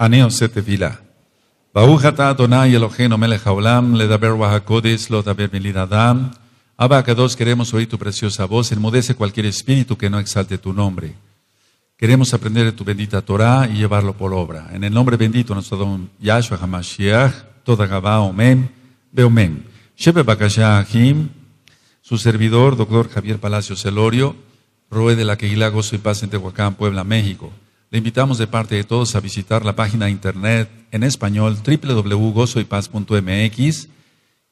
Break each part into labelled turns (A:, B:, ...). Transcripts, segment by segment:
A: אני עושה תפילה. ברוך אתה אדוני אלוהינו מלך העולם, לדבר רוח הקודש, לא דבר queremos oír tu preciosa voz, enmudece cualquier espíritu que no exalte tu nombre. Queremos aprender de tu bendita Torah y llevarlo por obra. En el nombre bendito de nuestro don Yahshua HaMashiach, toda Gaba Omen, Beomen. Shebe Bakasha su servidor, doctor Javier Palacios Elorio, roe de la Queguila, Gozo y Paz en Tehuacán, Puebla, México. Le invitamos de parte de todos a visitar la página de internet en español www.gozoypaz.mx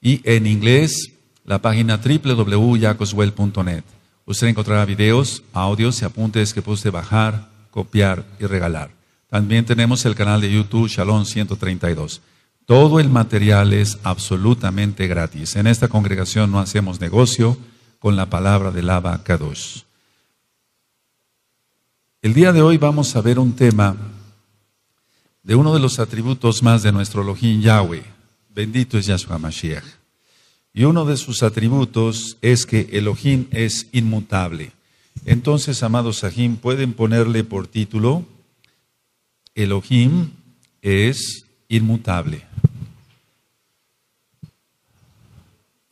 A: y en inglés la página www.yacoswell.net. Usted encontrará videos, audios y apuntes que puede bajar, copiar y regalar. También tenemos el canal de YouTube Shalom 132. Todo el material es absolutamente gratis. En esta congregación no hacemos negocio con la palabra de Lava Kadosh. El día de hoy vamos a ver un tema de uno de los atributos más de nuestro Elohim Yahweh. Bendito es Yahshua Mashiach. Y uno de sus atributos es que Elohim es inmutable. Entonces, amados Sahim, pueden ponerle por título Elohim es inmutable.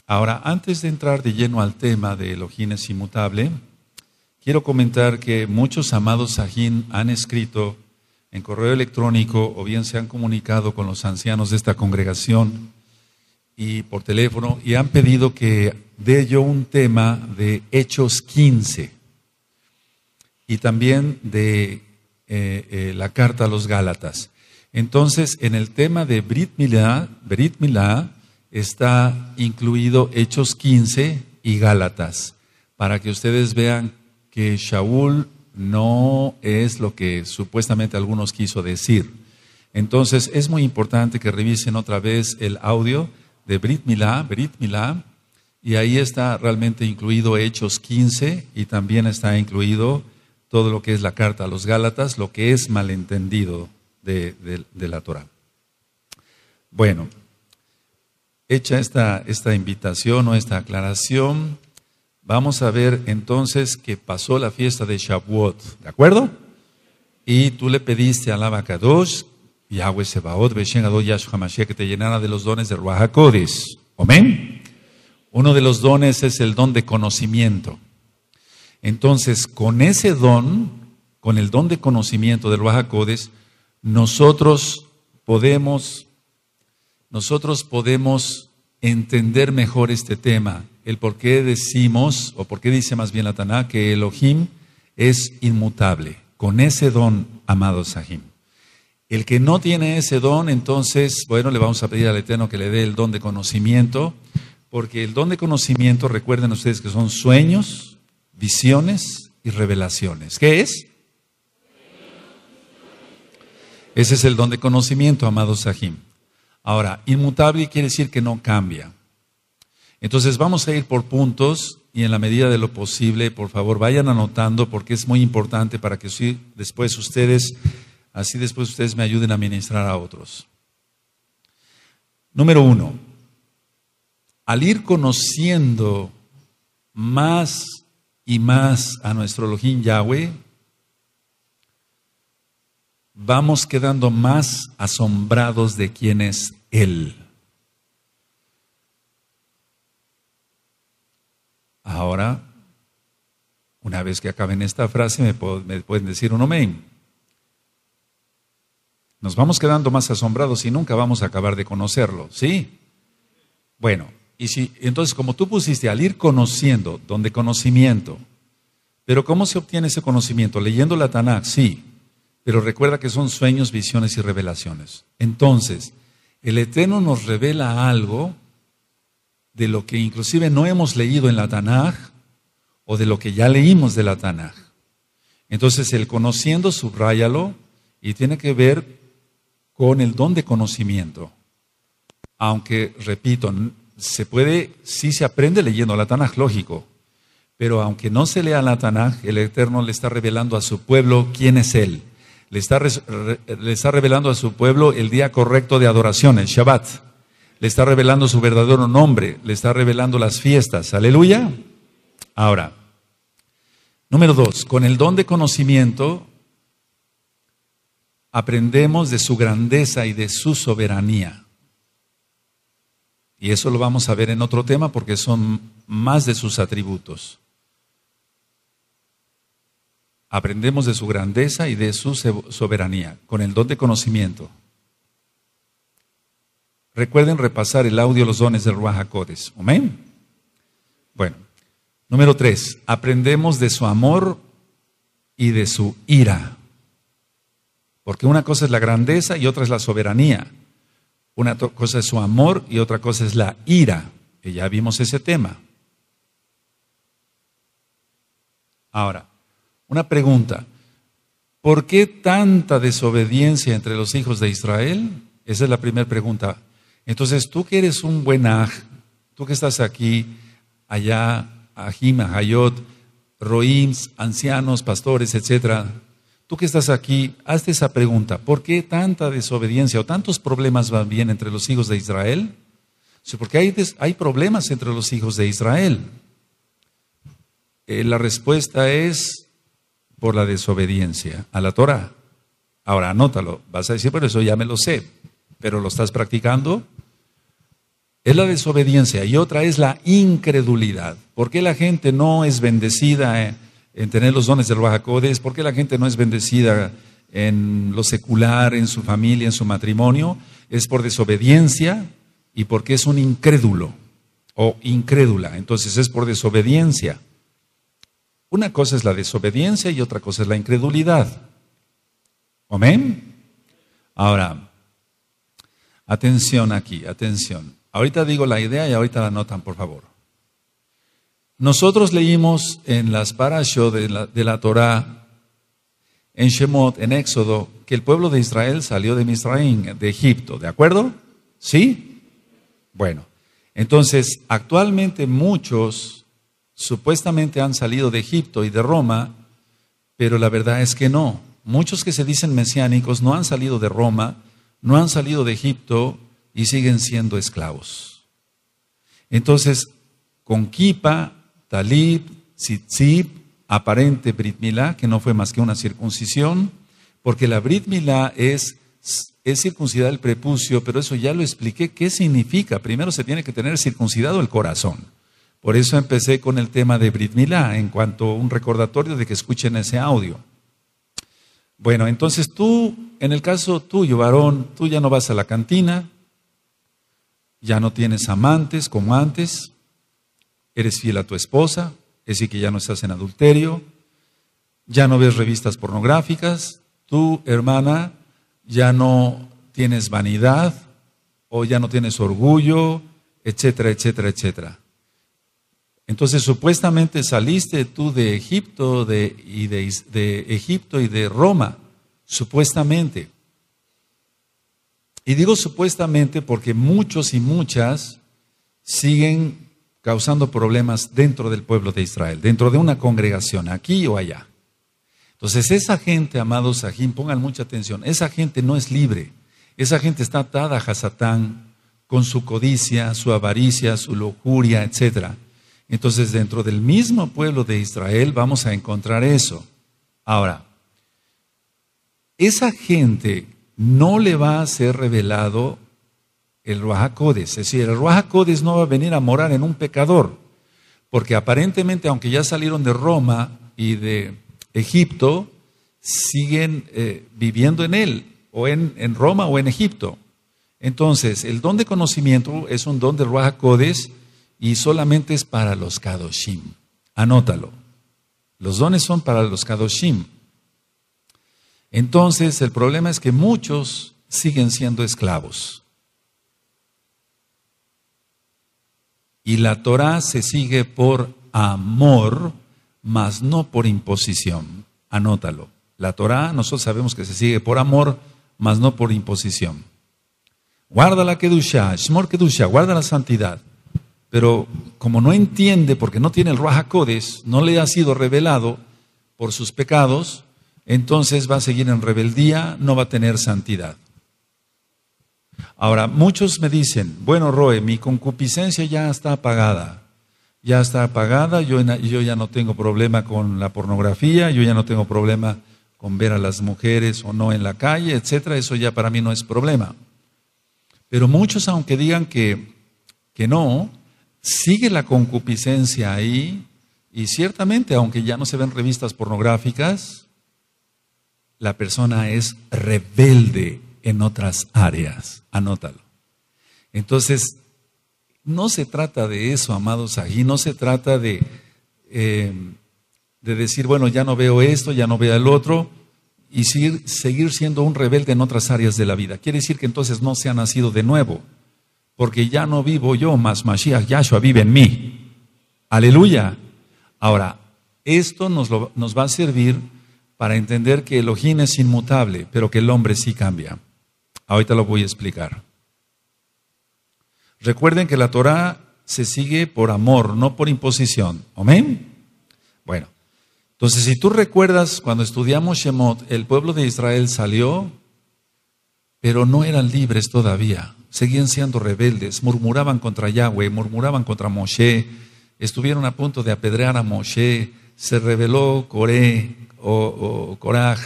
A: Ahora, antes de entrar de lleno al tema de Elohim es inmutable, quiero comentar que muchos amados Sajín han escrito en correo electrónico o bien se han comunicado con los ancianos de esta congregación y por teléfono y han pedido que dé yo un tema de Hechos 15 y también de eh, eh, la carta a los Gálatas. Entonces, en el tema de Brit Milá, Brit Milá está incluido Hechos 15 y Gálatas, para que ustedes vean que Shaul no es lo que supuestamente algunos quiso decir. Entonces es muy importante que revisen otra vez el audio de Brit Milá, Brit y ahí está realmente incluido Hechos 15 y también está incluido todo lo que es la carta a los Gálatas, lo que es malentendido de, la Torah. Bueno, hecha esta, esta invitación o esta aclaración, Vamos a ver entonces que pasó la fiesta de Shavuot, ¿de acuerdo? Y tú le pediste a la Yahweh Sebaot, Beshen Adot Yahshua que te llenara de los dones de Ruach Amén. Uno de los dones es el don de conocimiento. Entonces, con ese don, con el don de conocimiento de Ruach nosotros podemos, nosotros podemos entender mejor este tema el por qué decimos, o por qué dice más bien la Taná, que Elohim es inmutable. Con ese don, amado Sahim. El que no tiene ese don, entonces, bueno, le vamos a pedir al Eterno que le dé el don de conocimiento, porque el don de conocimiento, recuerden ustedes que son sueños, visiones y revelaciones. ¿Qué es? Ese es el don de conocimiento, amado Sahim. Ahora, inmutable quiere decir que no cambia. Entonces vamos a ir por puntos y en la medida de lo posible, por favor, vayan anotando porque es muy importante para que después ustedes, así después ustedes me ayuden a ministrar a otros. Número uno, al ir conociendo más y más a nuestro Elohim Yahweh, vamos quedando más asombrados de quién es Él. Ahora, una vez que acaben esta frase, me, pueden decir un amén. Nos vamos quedando más asombrados y nunca vamos a acabar de conocerlo, ¿sí? Bueno, y si entonces como tú pusiste al ir conociendo, donde conocimiento, pero ¿cómo se obtiene ese conocimiento? Leyendo la Tanakh, sí, pero recuerda que son sueños, visiones y revelaciones. Entonces, el Eterno nos revela algo de lo que inclusive no hemos leído en la Tanaj o de lo que ya leímos de la Tanaj. Entonces el conociendo, subráyalo y tiene que ver con el don de conocimiento. Aunque, repito, se puede, sí se aprende leyendo la Tanaj, lógico, pero aunque no se lea la Tanaj, el Eterno le está revelando a su pueblo quién es Él. Le está, le está revelando a su pueblo el día correcto de adoración, el Shabbat le está revelando su verdadero nombre, le está revelando las fiestas. Aleluya. Ahora, número dos, con el don de conocimiento aprendemos de su grandeza y de su soberanía. Y eso lo vamos a ver en otro tema porque son más de sus atributos. Aprendemos de su grandeza y de su soberanía, con el don de conocimiento. Recuerden repasar el audio Los dones del Ruajacodes. Amén. Bueno, número tres, aprendemos de su amor y de su ira. Porque una cosa es la grandeza y otra es la soberanía. Una cosa es su amor y otra cosa es la ira. Que ya vimos ese tema. Ahora, una pregunta. ¿Por qué tanta desobediencia entre los hijos de Israel? Esa es la primera pregunta. Entonces tú que eres un buen aj, tú que estás aquí, allá, ajim, hayot, roims, ancianos, pastores, etcétera, tú que estás aquí, hazte esa pregunta. ¿Por qué tanta desobediencia o tantos problemas van bien entre los hijos de Israel? Porque hay, hay problemas entre los hijos de Israel. Eh, la respuesta es por la desobediencia a la Torah. Ahora, anótalo. Vas a decir, pero eso ya me lo sé. ¿Pero lo estás practicando? es la desobediencia y otra es la incredulidad. ¿Por qué la gente no es bendecida eh, en, tener los dones del Bajacodes? ¿Por qué la gente no es bendecida en lo secular, en su familia, en su matrimonio? Es por desobediencia y porque es un incrédulo o incrédula. Entonces es por desobediencia. Una cosa es la desobediencia y otra cosa es la incredulidad. Amén. Ahora, atención aquí, atención. Ahorita digo la idea y ahorita la notan, por favor. Nosotros leímos en las parashot de la, de Torah, en Shemot, en Éxodo, que el pueblo de Israel salió de Misraín, de Egipto, ¿de acuerdo? ¿Sí? Bueno, entonces actualmente muchos supuestamente han salido de Egipto y de Roma, pero la verdad es que no. Muchos que se dicen mesiánicos no han salido de Roma, no han salido de Egipto, y siguen siendo esclavos. Entonces, con Kipa, Talib, Tzitzib, aparente Brit Milá, que no fue más que una circuncisión, porque la Brit Milá es, es circuncidar el prepucio, pero eso ya lo expliqué qué significa. Primero se tiene que tener circuncidado el corazón. Por eso empecé con el tema de Brit Milá, en cuanto a un recordatorio de que escuchen ese audio. Bueno, entonces tú, en el caso tuyo, varón, tú ya no vas a la cantina, ya no tienes amantes como antes, eres fiel a tu esposa, es decir, que ya no estás en adulterio, ya no ves revistas pornográficas, tú hermana ya no tienes vanidad o ya no tienes orgullo, etcétera, etcétera, etcétera. Entonces supuestamente saliste tú de Egipto de, y de Egipto y de Roma, supuestamente. Y digo supuestamente porque muchos y muchas siguen causando problemas dentro del pueblo de Israel, dentro de una congregación, aquí o allá. Entonces, esa gente, amados Sahim, pongan mucha atención, esa gente no es libre. Esa gente está atada a Hasatán con su codicia, su avaricia, su locura etc. Entonces, dentro del mismo pueblo de Israel vamos a encontrar eso. Ahora, esa gente no le va a ser revelado el Ruajacodes. Es decir, el Ruajacodes no va a venir a morar en un pecador, porque aparentemente, aunque ya salieron de Roma y de Egipto, siguen eh, viviendo en él, o en, Roma o en Egipto. Entonces, el don de conocimiento es un don del Ruajacodes y solamente es para los Kadoshim. Anótalo. Los dones son para los Kadoshim. Entonces, el problema es que muchos siguen siendo esclavos. Y la Torá se sigue por amor, mas no por imposición. Anótalo. La Torá nosotros sabemos que se sigue por amor, mas no por imposición. Guarda la Kedusha, Shmor guarda la santidad. Pero como no entiende, porque no tiene el Ruach no le ha sido revelado por sus pecados, entonces va a seguir en rebeldía, no va a tener santidad. Ahora, muchos me dicen, bueno, Roe, mi concupiscencia ya está apagada, ya está apagada, yo, ya no tengo problema con la pornografía, yo ya no tengo problema con ver a las mujeres o no en la calle, etcétera, eso ya para mí no es problema. Pero muchos, aunque digan que, que no, sigue la concupiscencia ahí, y ciertamente, aunque ya no se ven revistas pornográficas, la persona es rebelde en otras áreas. Anótalo. Entonces, no se trata de eso, amados Aquí no se trata de, eh, de decir, bueno, ya no veo esto, ya no veo el otro, y seguir, siendo un rebelde en otras áreas de la vida. Quiere decir que entonces no se ha nacido de nuevo, porque ya no vivo yo, mas Mashiach Yahshua vive en mí. Aleluya. Ahora, esto nos, nos va a servir para entender que ojín es inmutable, pero que el hombre sí cambia. Ahorita lo voy a explicar. Recuerden que la Torah se sigue por amor, no por imposición. Amén. Bueno, entonces si tú recuerdas cuando estudiamos Shemot, el pueblo de Israel salió, pero no eran libres todavía. Seguían siendo rebeldes, murmuraban contra Yahweh, murmuraban contra Moshe, estuvieron a punto de apedrear a Moshe, se reveló Coré o, Coraj,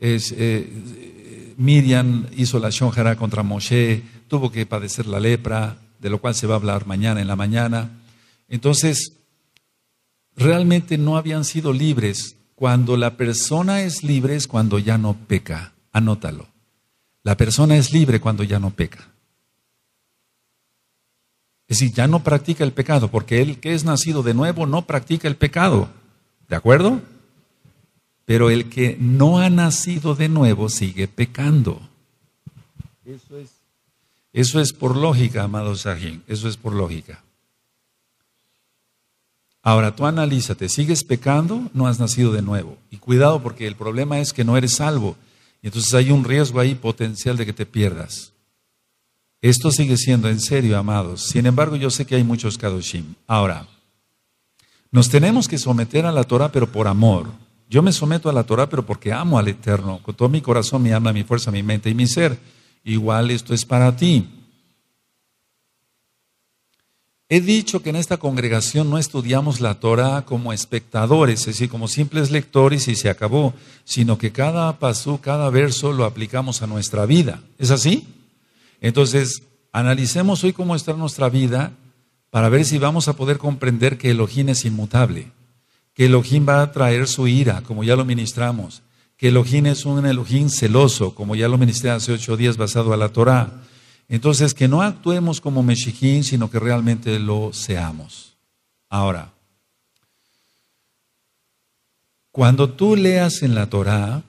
A: eh, Miriam hizo la shonjara contra Moshe, tuvo que padecer la lepra, de lo cual se va a hablar mañana en la mañana. Entonces, realmente no habían sido libres. Cuando la persona es libre es cuando ya no peca. Anótalo. La persona es libre cuando ya no peca. Es decir, ya no practica el pecado, porque el que es nacido de nuevo no practica el pecado. ¿De acuerdo? Pero el que no ha nacido de nuevo sigue pecando. Eso es, por lógica, amados Sahin. eso es por lógica. Ahora tú analízate, ¿sigues pecando? No has nacido de nuevo. Y cuidado porque el problema es que no eres salvo. Y entonces hay un riesgo ahí potencial de que te pierdas. Esto sigue siendo en serio, amados. Sin embargo, yo sé que hay muchos Kadoshim. Ahora, nos tenemos que someter a la Torah, pero por amor. Yo me someto a la Torah, pero porque amo al Eterno, con todo mi corazón, mi alma, mi fuerza, mi mente y mi ser. Igual esto es para ti. He dicho que en esta congregación no estudiamos la Torah como espectadores, es decir, como simples lectores y se acabó, sino que cada pasú, cada verso lo aplicamos a nuestra vida. ¿Es así? Entonces, analicemos hoy cómo está nuestra vida para ver si vamos a poder comprender que Elohim es inmutable, que Elohim va a traer su ira, como ya lo ministramos, que Elohim es un Elohim celoso, como ya lo ministré hace ocho días basado a la Torah. Entonces, que no actuemos como mexiquín, sino que realmente lo seamos. Ahora, cuando tú leas en la Torah,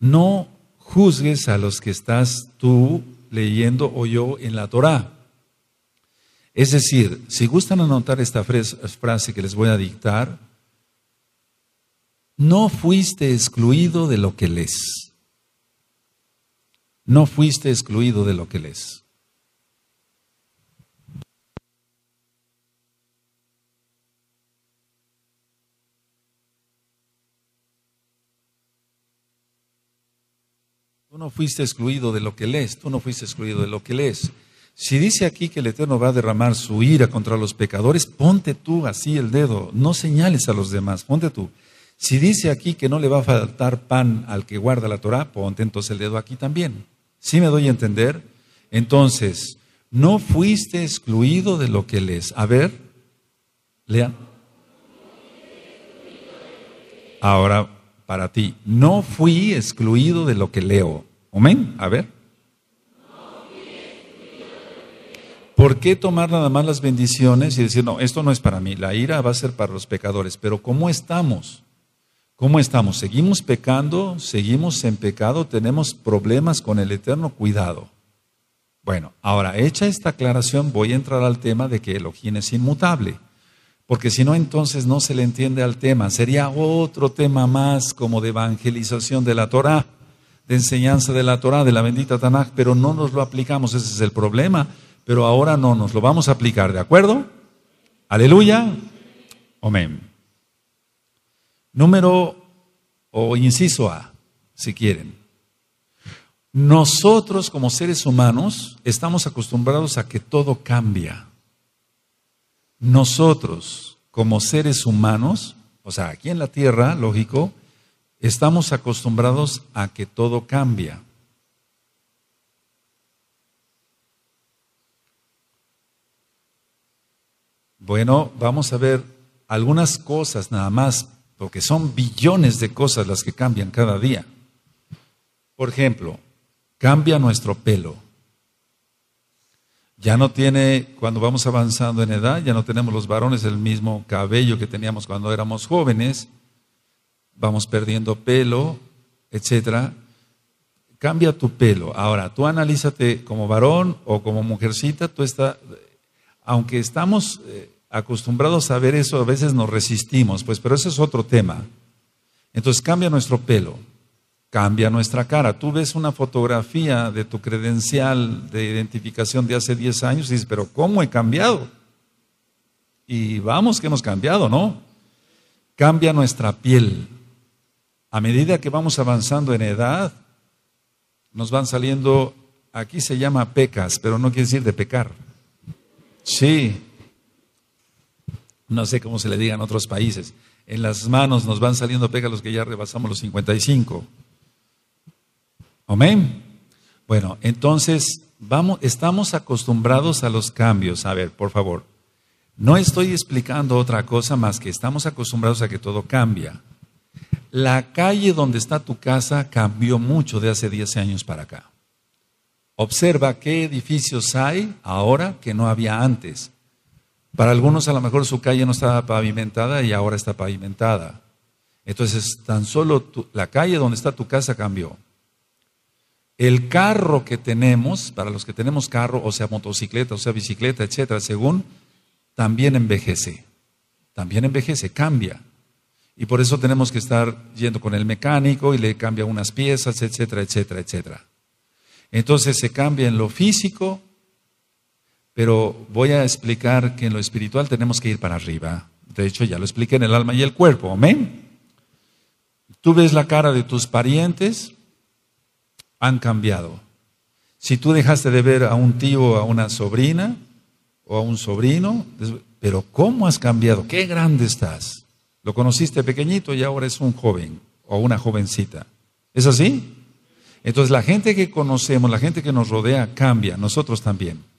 A: no juzgues a los que estás tú leyendo o yo en la Torah. Es decir, si gustan anotar esta frase que les voy a dictar, no fuiste excluido de lo que lees. No fuiste excluido de lo que lees. Tú no fuiste excluido de lo que lees, tú no fuiste excluido de lo que lees. Si dice aquí que el Eterno va a derramar su ira contra los pecadores, ponte tú así el dedo, no señales a los demás, ponte tú. Si dice aquí que no le va a faltar pan al que guarda la Torah, ponte entonces el dedo aquí también. ¿Sí me doy a entender? Entonces, no fuiste excluido de lo que lees. A ver, lean. Ahora, para ti, no fui excluido de lo que leo. Amén. A ver. ¿Por qué tomar nada más las bendiciones y decir, no, esto no es para mí, la ira va a ser para los pecadores? Pero ¿cómo estamos? ¿Cómo estamos? ¿Seguimos pecando? ¿Seguimos en pecado? ¿Tenemos problemas con el eterno? Cuidado. Bueno, ahora, hecha esta aclaración, voy a entrar al tema de que Elohim es inmutable. Porque si no, entonces no se le entiende al tema. Sería otro tema más como de evangelización de la Torah, de enseñanza de la Torah, de la bendita Tanaj, pero no nos lo aplicamos. Ese es el problema pero ahora no, nos lo vamos a aplicar, ¿de acuerdo? Aleluya. Amén. Número o inciso A, si quieren. Nosotros como seres humanos estamos acostumbrados a que todo cambia. Nosotros como seres humanos, o sea, aquí en la Tierra, lógico, estamos acostumbrados a que todo cambia. Bueno, vamos a ver algunas cosas nada más, porque son billones de cosas las que cambian cada día. Por ejemplo, cambia nuestro pelo. Ya no tiene, cuando vamos avanzando en edad, ya no tenemos los varones el mismo cabello que teníamos cuando éramos jóvenes, vamos perdiendo pelo, etcétera. Cambia tu pelo. Ahora, tú analízate como varón o como mujercita, tú estás, aunque estamos... Eh, acostumbrados a ver eso, a veces nos resistimos, pues, pero ese es otro tema. Entonces cambia nuestro pelo, cambia nuestra cara. Tú ves una fotografía de tu credencial de identificación de hace 10 años y dices, pero ¿cómo he cambiado? Y vamos que hemos cambiado, ¿no? Cambia nuestra piel. A medida que vamos avanzando en edad, nos van saliendo, aquí se llama pecas, pero no quiere decir de pecar. Sí, no sé cómo se le diga en otros países. En las manos nos van saliendo los que ya rebasamos los 55. Amén. Bueno, entonces vamos, estamos acostumbrados a los cambios. A ver, por favor. No estoy explicando otra cosa más que estamos acostumbrados a que todo cambia. La calle donde está tu casa cambió mucho de hace 10 años para acá. Observa qué edificios hay ahora que no había antes. Para algunos a lo mejor su calle no estaba pavimentada y ahora está pavimentada. Entonces, tan solo la calle donde está tu casa cambió. El carro que tenemos, para los que tenemos carro, o sea, motocicleta, o sea, bicicleta, etcétera, según, también envejece. También envejece, cambia. Y por eso tenemos que estar yendo con el mecánico y le cambia unas piezas, etcétera, etcétera, etcétera. Entonces se cambia en lo físico, pero voy a explicar que en lo espiritual tenemos que ir para arriba. De hecho, ya lo expliqué en el alma y el cuerpo, amén. Tú ves la cara de tus parientes, han cambiado. Si tú dejaste de ver a un tío, a una sobrina o a un sobrino, pero ¿cómo has cambiado? ¿Qué grande estás? Lo conociste pequeñito y ahora es un joven o una jovencita. ¿Es así? Entonces la gente que conocemos, la gente que nos rodea cambia, nosotros también.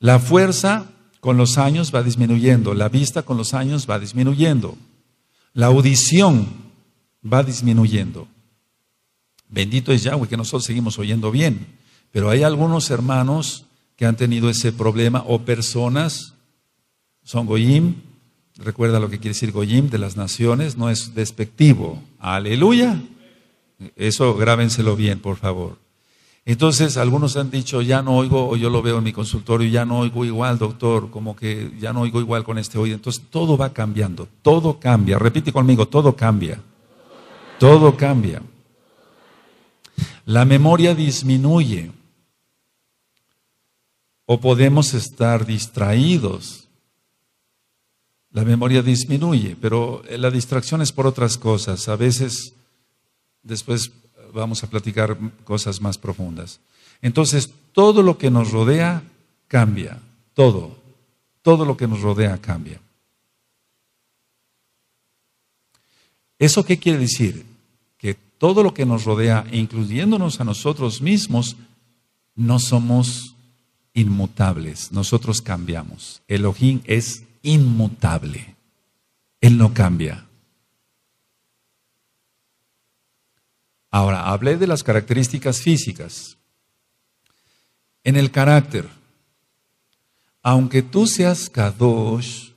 A: La fuerza con los años va disminuyendo, la vista con los años va disminuyendo, la audición va disminuyendo. Bendito es Yahweh que nosotros seguimos oyendo bien, pero hay algunos hermanos que han tenido ese problema o personas, son Goyim, recuerda lo que quiere decir Goyim de las naciones, no es despectivo, aleluya. Eso grábenselo bien, por favor. Entonces, algunos han dicho, ya no oigo, o yo lo veo en mi consultorio, ya no oigo igual, doctor, como que ya no oigo igual con este oído. Entonces, todo va cambiando, todo cambia. Repite conmigo, todo cambia. Todo cambia. La memoria disminuye. O podemos estar distraídos. La memoria disminuye, pero la distracción es por otras cosas. A veces, después vamos a platicar cosas más profundas. Entonces, todo lo que nos rodea cambia, todo, todo lo que nos rodea cambia. ¿Eso qué quiere decir? Que todo lo que nos rodea, incluyéndonos a nosotros mismos, no somos inmutables, nosotros cambiamos. Elohim es inmutable, Él no cambia. Ahora, hablé de las características físicas. En el carácter, aunque tú seas Kadosh,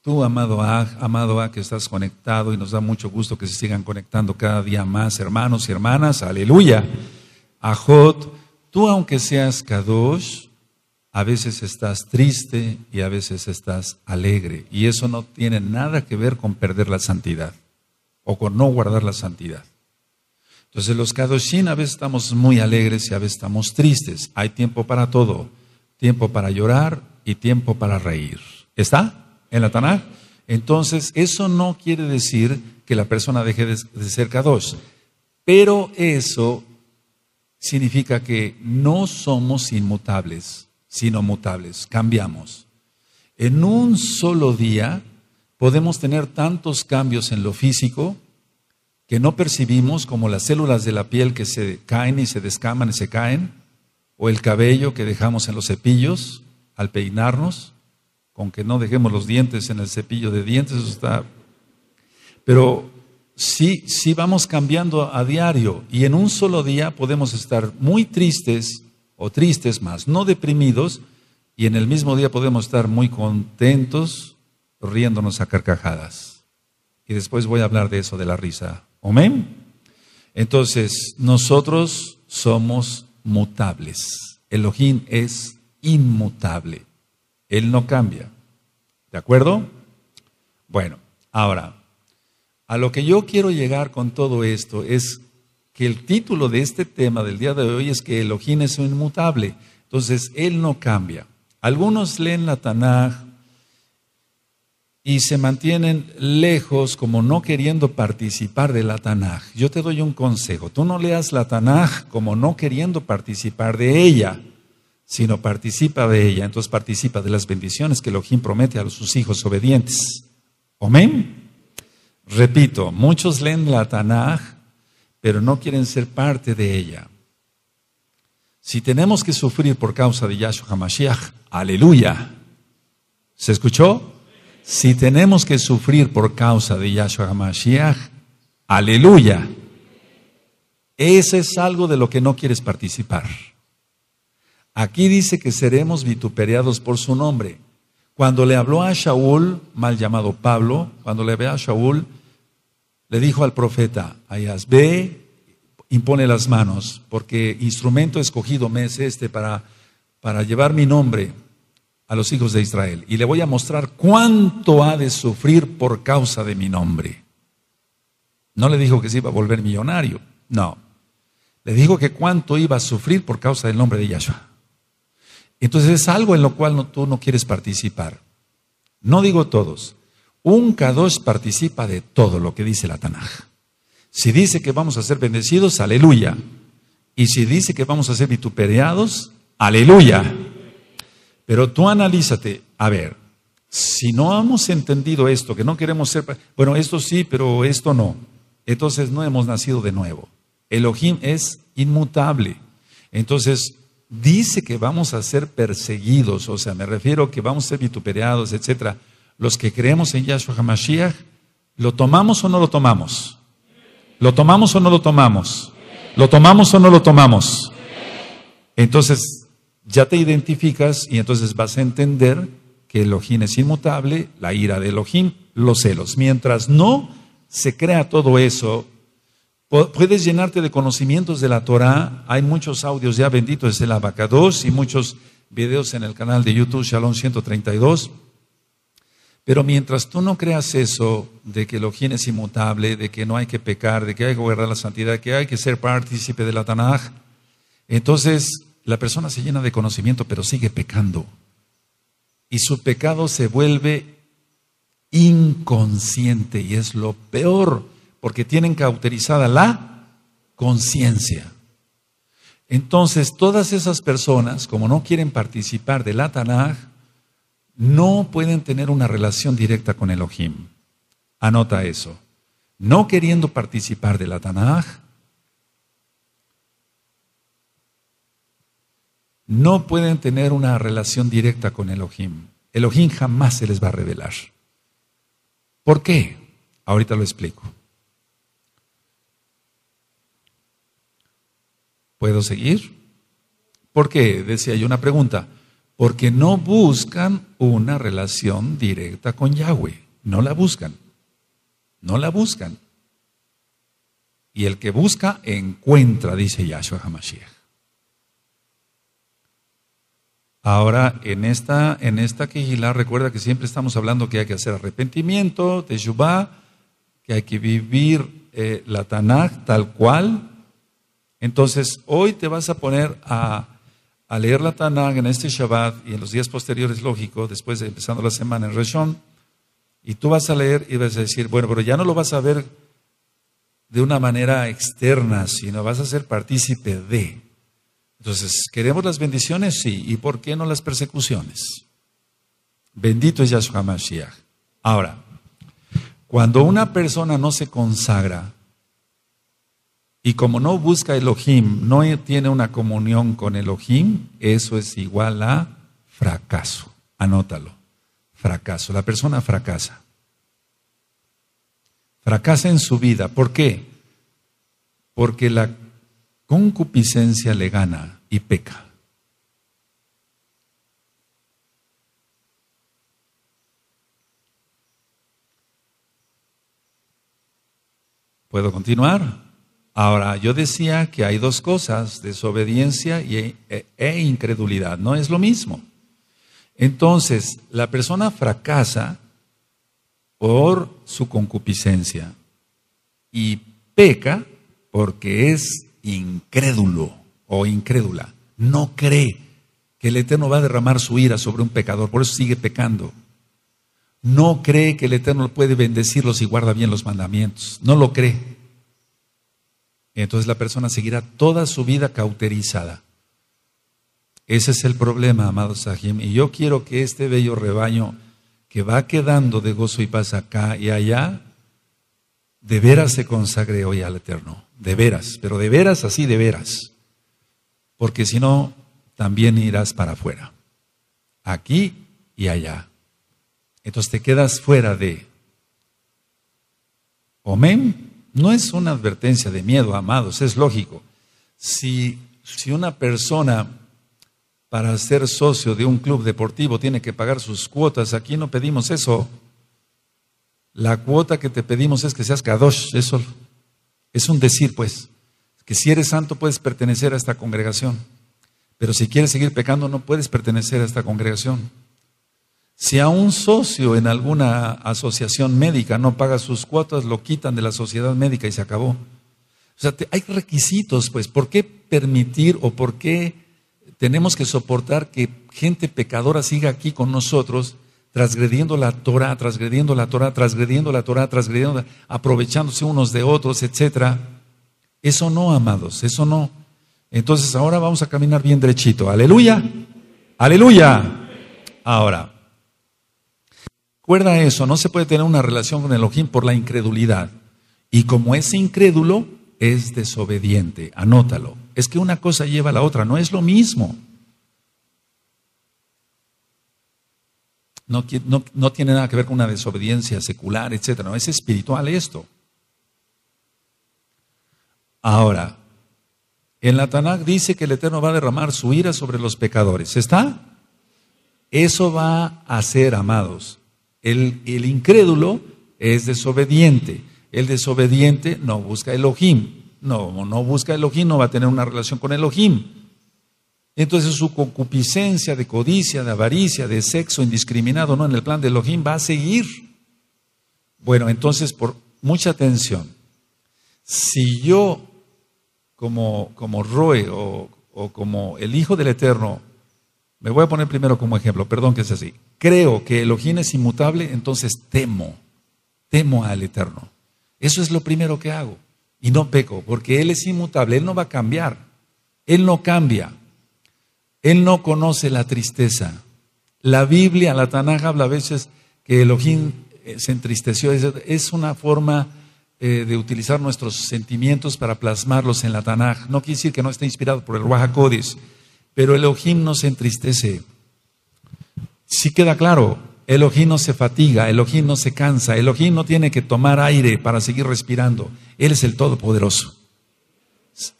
A: tú, amado A, amado que estás conectado y nos da mucho gusto que se sigan conectando cada día más, hermanos y hermanas, aleluya. Ajot, tú aunque seas Kadosh, a veces estás triste y a veces estás alegre. Y eso no tiene nada que ver con perder la santidad o con no guardar la santidad. Entonces los Kadoshin a veces estamos muy alegres y a veces estamos tristes. Hay tiempo para todo. Tiempo para llorar y tiempo para reír. ¿Está? ¿En la Tanaj? Entonces, eso no quiere decir que la persona deje de, de ser Kadosh. Pero eso significa que no somos inmutables, sino mutables. Cambiamos. En un solo día podemos tener tantos cambios en lo físico, que no percibimos como las células de la piel que se caen y se descaman y se caen, o el cabello que dejamos en los cepillos al peinarnos, con que no dejemos los dientes en el cepillo de dientes, está... Pero sí, sí vamos cambiando a diario y en un solo día podemos estar muy tristes o tristes más, no deprimidos, y en el mismo día podemos estar muy contentos riéndonos a carcajadas. Y después voy a hablar de eso, de la risa. Amén. Entonces, nosotros somos mutables. Elohim es inmutable. Él no cambia. ¿De acuerdo? Bueno, ahora, a lo que yo quiero llegar con todo esto es que el título de este tema del día de hoy es que Elohim es inmutable. Entonces, Él no cambia. Algunos leen la Tanaj y se mantienen lejos como no queriendo participar de la Tanaj. Yo te doy un consejo, tú no leas la Tanaj como no queriendo participar de ella, sino participa de ella, entonces participa de las bendiciones que Elohim promete a sus hijos obedientes. Amén. Repito, muchos leen la Tanaj, pero no quieren ser parte de ella. Si tenemos que sufrir por causa de Yahshua HaMashiach, aleluya. ¿Se escuchó? Si tenemos que sufrir por causa de Yahshua HaMashiach, aleluya. Ese es algo de lo que no quieres participar. Aquí dice que seremos vituperados por su nombre. Cuando le habló a Shaul, mal llamado Pablo, cuando le ve a Shaul, le dijo al profeta, Ayas, ve, impone las manos, porque instrumento escogido me es este para llevar mi nombre a los hijos de Israel y le voy a mostrar cuánto ha de sufrir por causa de mi nombre. No le dijo que se iba a volver millonario, no. Le dijo que cuánto iba a sufrir por causa del nombre de Yahshua. Entonces es algo en lo cual tú no quieres participar. No digo todos. Un dos participa de todo lo que dice la Tanaj. Si dice que vamos a ser bendecidos, aleluya. Y si dice que vamos a ser vituperiados aleluya. Pero tú analízate, a ver, si no hemos entendido esto, que no queremos ser, bueno, esto sí, pero esto no, entonces no hemos nacido de nuevo. Elohim es inmutable. Entonces, dice que vamos a ser perseguidos, o sea, me refiero que vamos a ser vituperados, etc. Los que creemos en Yahshua HaMashiach, ¿lo tomamos o no lo tomamos? ¿Lo tomamos o no lo tomamos? ¿Lo tomamos o no lo tomamos? Entonces, ya te identificas y entonces vas a entender que Elohim es inmutable, la ira de Elohim, los celos. Mientras no se crea todo eso, puedes llenarte de conocimientos de la Torah. Hay muchos audios ya benditos desde el Abacados y muchos videos en el canal de YouTube Shalom 132. Pero mientras tú no creas eso de que Elohim es inmutable, de que no hay que pecar, de que hay que guardar la santidad, que hay que ser partícipe de la Tanaj, entonces la persona se llena de conocimiento, pero sigue pecando. Y su pecado se vuelve inconsciente y es lo peor, porque tienen cauterizada la conciencia. Entonces, todas esas personas, como no quieren participar de la Tanaj, no pueden tener una relación directa con Elohim. Anota eso. No queriendo participar de la Tanaj, no pueden tener una relación directa con Elohim. Elohim jamás se les va a revelar. ¿Por qué? Ahorita lo explico. ¿Puedo seguir? ¿Por qué? Decía yo una pregunta. Porque no buscan una relación directa con Yahweh. No la buscan. No la buscan. Y el que busca encuentra, dice Yahshua Hamashiach. Ahora, en esta, en esta recuerda que siempre estamos hablando que hay que hacer arrepentimiento, de Yubá, que hay que vivir eh, la Tanakh tal cual. Entonces, hoy te vas a poner a, leer la Tanakh en este Shabbat y en los días posteriores, lógico, después de empezando la semana en Reshon, y tú vas a leer y vas a decir, bueno, pero ya no lo vas a ver de una manera externa, sino vas a ser partícipe de. Entonces, ¿queremos las bendiciones? Sí. ¿Y por qué no las persecuciones? Bendito es Yahshua Mashiach. Ahora, cuando una persona no se consagra y como no busca Elohim, no tiene una comunión con Elohim, eso es igual a fracaso. Anótalo. Fracaso. La persona fracasa. Fracasa en su vida. ¿Por qué? Porque la concupiscencia le gana y peca. ¿Puedo continuar? Ahora, yo decía que hay dos cosas, desobediencia e, e, incredulidad, no es lo mismo. Entonces, la persona fracasa por su concupiscencia y peca porque es incrédulo o incrédula, no cree que el Eterno va a derramar su ira sobre un pecador, por eso sigue pecando. No cree que el Eterno puede bendecirlos y guarda bien los mandamientos, no lo cree. Entonces la persona seguirá toda su vida cauterizada. Ese es el problema, amado Sahim. Y yo quiero que este bello rebaño que va quedando de gozo y paz acá y allá, de veras se consagre hoy al Eterno. De veras, pero de veras así, de veras porque si no, también irás para afuera, aquí y allá. Entonces te quedas fuera de... Amén. No es una advertencia de miedo, amados, es lógico. Si, si una persona para ser socio de un club deportivo tiene que pagar sus cuotas, aquí no pedimos eso. La cuota que te pedimos es que seas Kadosh, eso es un decir, pues que si eres santo puedes pertenecer a esta congregación, pero si quieres seguir pecando no puedes pertenecer a esta congregación. Si a un socio en alguna asociación médica no paga sus cuotas, lo quitan de la sociedad médica y se acabó. O sea, hay requisitos, pues, ¿por qué permitir o por qué tenemos que soportar que gente pecadora siga aquí con nosotros, transgrediendo la Torah, transgrediendo la Torah, transgrediendo la Torah, transgrediendo, aprovechándose unos de otros, etcétera? Eso no, amados, eso no. Entonces ahora vamos a caminar bien derechito. Aleluya. Aleluya. Ahora, recuerda eso, no se puede tener una relación con Elohim por la incredulidad. Y como es incrédulo, es desobediente. Anótalo. Es que una cosa lleva a la otra, no es lo mismo. No, tiene nada que ver con una desobediencia secular, etc. No, es espiritual esto. Ahora, en la Tanakh dice que el Eterno va a derramar su ira sobre los pecadores. ¿Está? Eso va a ser, amados. El, el incrédulo es desobediente. El desobediente no busca Elohim. No, no busca Elohim, no va a tener una relación con Elohim. Entonces su concupiscencia de codicia, de avaricia, de sexo indiscriminado, no en el plan de Elohim, va a seguir. Bueno, entonces, por mucha atención, si yo como, como Roe o, o como el Hijo del Eterno, me voy a poner primero como ejemplo, perdón que sea así. Creo que Elohim es inmutable, entonces temo, temo al Eterno. Eso es lo primero que hago. Y no peco, porque Él es inmutable, Él no va a cambiar, Él no cambia, Él no conoce la tristeza. La Biblia, la Tanaj habla a veces que Elohim eh, se entristeció, es una forma eh, de utilizar nuestros sentimientos para plasmarlos en la Tanaj. No quiere decir que no esté inspirado por el Codis pero Elohim no se entristece. si queda claro, Elohim no se fatiga, Elohim no se cansa, Elohim no tiene que tomar aire para seguir respirando. Él es el Todopoderoso.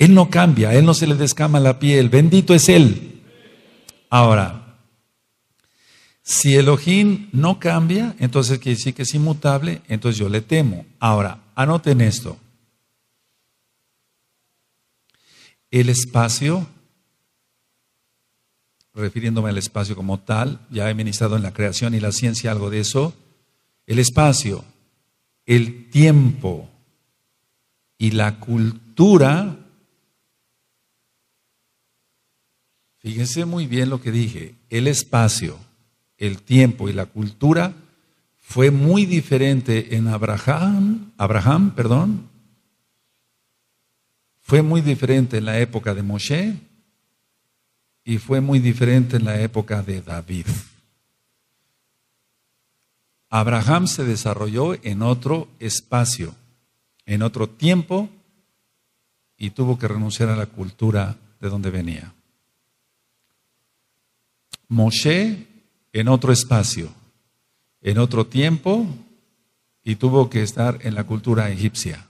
A: Él no cambia, Él no se le descama la piel, bendito es Él. Ahora, si Elohim no cambia, entonces quiere decir que es inmutable, entonces yo le temo. Ahora, Anoten esto. El espacio, refiriéndome al espacio como tal, ya he ministrado en la creación y la ciencia algo de eso, el espacio, el tiempo y la cultura, fíjense muy bien lo que dije, el espacio, el tiempo y la cultura fue muy diferente en Abraham, Abraham, perdón, fue muy diferente en la época de Moshe y fue muy diferente en la época de David. Abraham se desarrolló en otro espacio, en otro tiempo, y tuvo que renunciar a la cultura de donde venía. Moshe en otro espacio, en otro tiempo y tuvo que estar en la cultura egipcia.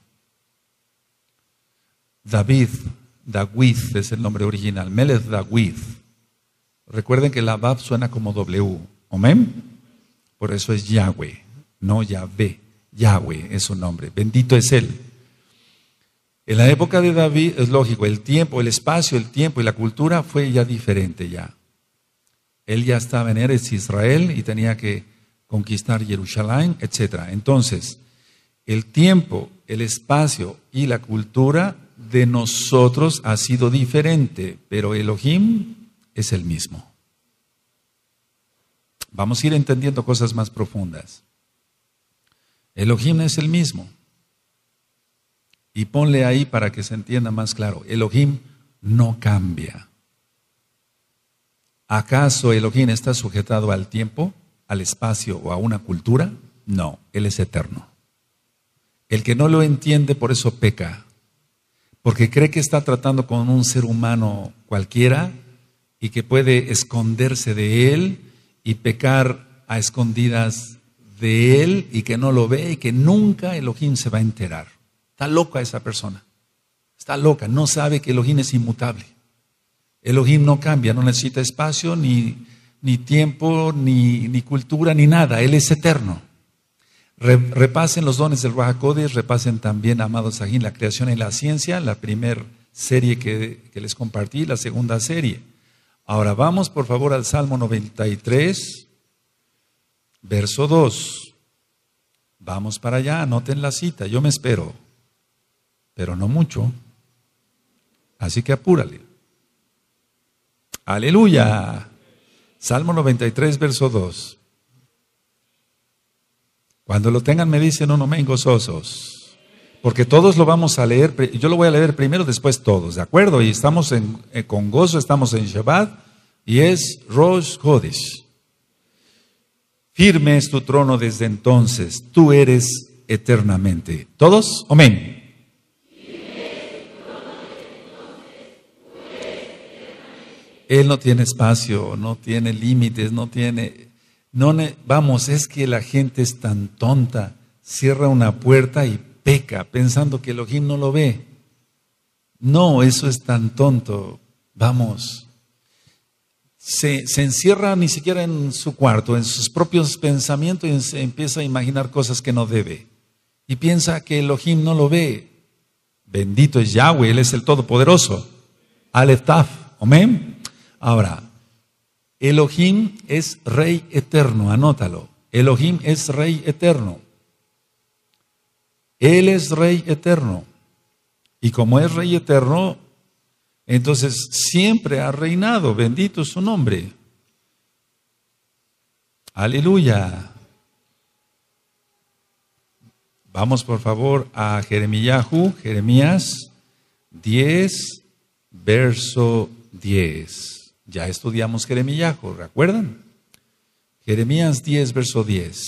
A: David, Dawid es el nombre original, Meleth Dawid Recuerden que la Bab suena como W, ¿Omén? Por eso es Yahweh, no Yahvé. Yahweh es su nombre, bendito es él. En la época de David es lógico, el tiempo, el espacio, el tiempo y la cultura fue ya diferente ya. Él ya estaba en Eres Israel y tenía que conquistar Jerusalén, etc. Entonces, el tiempo, el espacio y la cultura de nosotros ha sido diferente, pero Elohim es el mismo. Vamos a ir entendiendo cosas más profundas. Elohim es el mismo. Y ponle ahí para que se entienda más claro. Elohim no cambia. ¿Acaso Elohim está sujetado al tiempo? al espacio o a una cultura? No, Él es eterno. El que no lo entiende por eso peca, porque cree que está tratando con un ser humano cualquiera y que puede esconderse de Él y pecar a escondidas de Él y que no lo ve y que nunca Elohim se va a enterar. Está loca esa persona. Está loca, no sabe que Elohim es inmutable. Elohim no cambia, no necesita espacio ni ni tiempo, ni, ni cultura, ni nada. Él es eterno. repasen los dones del Bajacodes repasen también, amados Sahin la creación y la ciencia, la primera serie que, que les compartí, la segunda serie. Ahora vamos, por favor, al Salmo 93, verso 2. Vamos para allá, anoten la cita, yo me espero, pero no mucho. Así que apúrale. Aleluya. Salmo 93, verso 2. Cuando lo tengan me dicen un amén gozosos. Porque todos lo vamos a leer, yo lo voy a leer primero, después todos, ¿de acuerdo? Y estamos en, eh, con gozo, estamos en Shabbat, y es Rosh Hodesh. Firme es tu trono desde entonces, tú eres eternamente. ¿Todos? Amén. Él no tiene espacio, no tiene límites, no tiene... No Vamos, es que la gente es tan tonta, cierra una puerta y peca pensando que Elohim no lo ve. No, eso es tan tonto. Vamos. Se, encierra ni siquiera en su cuarto, en sus propios pensamientos y se empieza a imaginar cosas que no debe. Y piensa que Elohim no lo ve. Bendito es Yahweh, Él es el Todopoderoso. Alef Taf, amén. Ahora, Elohim es rey eterno, anótalo. Elohim es rey eterno. Él es rey eterno. Y como es rey eterno, entonces siempre ha reinado. Bendito su nombre. Aleluya. Vamos por favor a Jeremías 10, verso 10. Ya estudiamos Jeremías, ¿recuerdan? Jeremías 10, verso 10.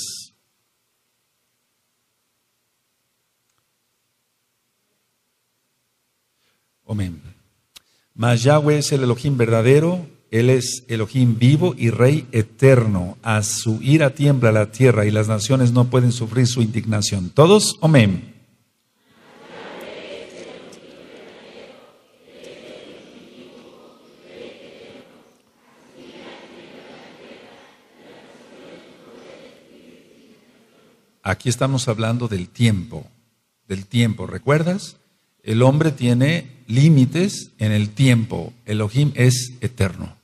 A: Amén. Mas Yahweh es el Elohim verdadero, Él es Elohim vivo y Rey eterno. A su ira tiembla la tierra y las naciones no pueden sufrir su indignación. Todos, amén. Aquí estamos hablando del tiempo, del tiempo, ¿recuerdas? El hombre tiene límites en el tiempo. Elohim es eterno.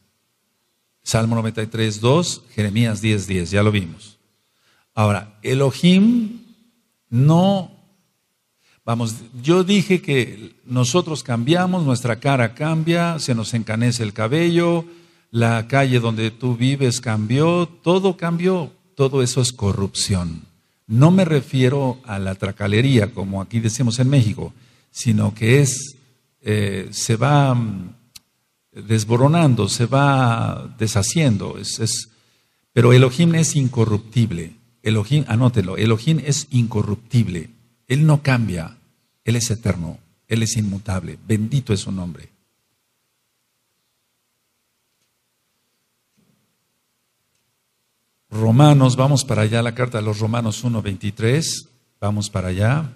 A: Salmo 93, 2, Jeremías 10, 10, ya lo vimos. Ahora, Elohim no, vamos, yo dije que nosotros cambiamos, nuestra cara cambia, se nos encanece el cabello, la calle donde tú vives cambió, todo cambió, todo eso es corrupción. No me refiero a la tracalería, como aquí decimos en México, sino que es, eh, se va mm, desboronando, se va deshaciendo. Es, es, pero Elohim es incorruptible. Elohim, anótelo, Elohim es incorruptible. Él no cambia, Él es eterno, Él es inmutable. Bendito es su nombre. Romanos, vamos para allá, la carta de los Romanos 1.23, vamos para allá.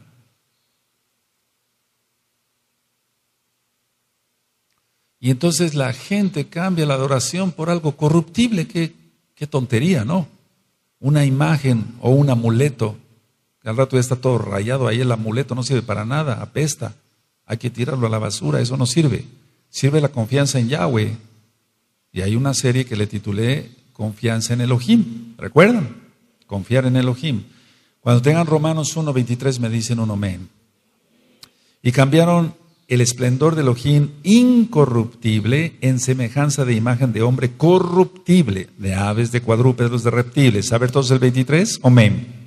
A: Y entonces la gente cambia la adoración por algo corruptible, qué, qué tontería, ¿no? Una imagen o un amuleto, que al rato ya está todo rayado, ahí el amuleto no sirve para nada, apesta, hay que tirarlo a la basura, eso no sirve. Sirve la confianza en Yahweh. Y hay una serie que le titulé confianza en Elohim. ¿Recuerdan? Confiar en Elohim. Cuando tengan Romanos 23 me dicen un amén. Y cambiaron el esplendor de Elohim incorruptible en semejanza de imagen de hombre corruptible, de aves, de cuadrúpedos, de reptiles. A ver todos el 23, amén.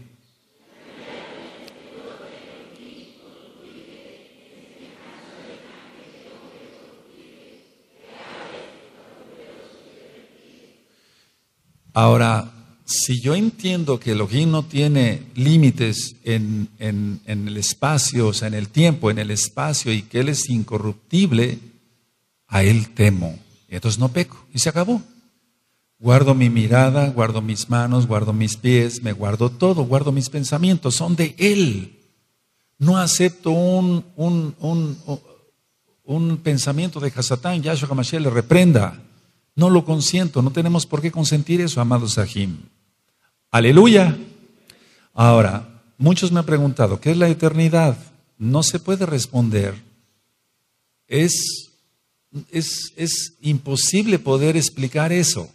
A: Ahora, si yo entiendo que el ojín no tiene límites en, el espacio, o sea, en el tiempo, en el espacio, y que Él es incorruptible, a Él temo. entonces no peco. Y se acabó. Guardo mi mirada, guardo mis manos, guardo mis pies, me guardo todo, guardo mis pensamientos, son de Él. No acepto un, pensamiento de Hasatán, Yahshua Hamashiach le reprenda. No lo consiento, no tenemos por qué consentir eso, amado Sahim. Aleluya. Ahora, muchos me han preguntado, ¿qué es la eternidad? No se puede responder. Es, es, es imposible poder explicar eso.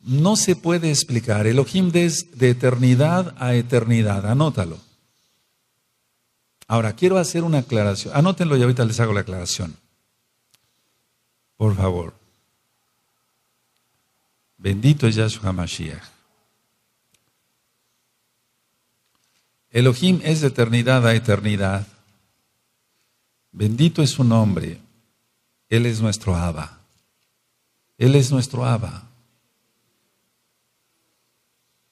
A: No se puede explicar. Elohim es de eternidad a eternidad. Anótalo. Ahora, quiero hacer una aclaración. Anótenlo y ahorita les hago la aclaración. Por favor. Bendito es Yahshua Mashiach. Elohim es de eternidad a eternidad. Bendito es su nombre. Él es nuestro Abba. Él es nuestro Abba.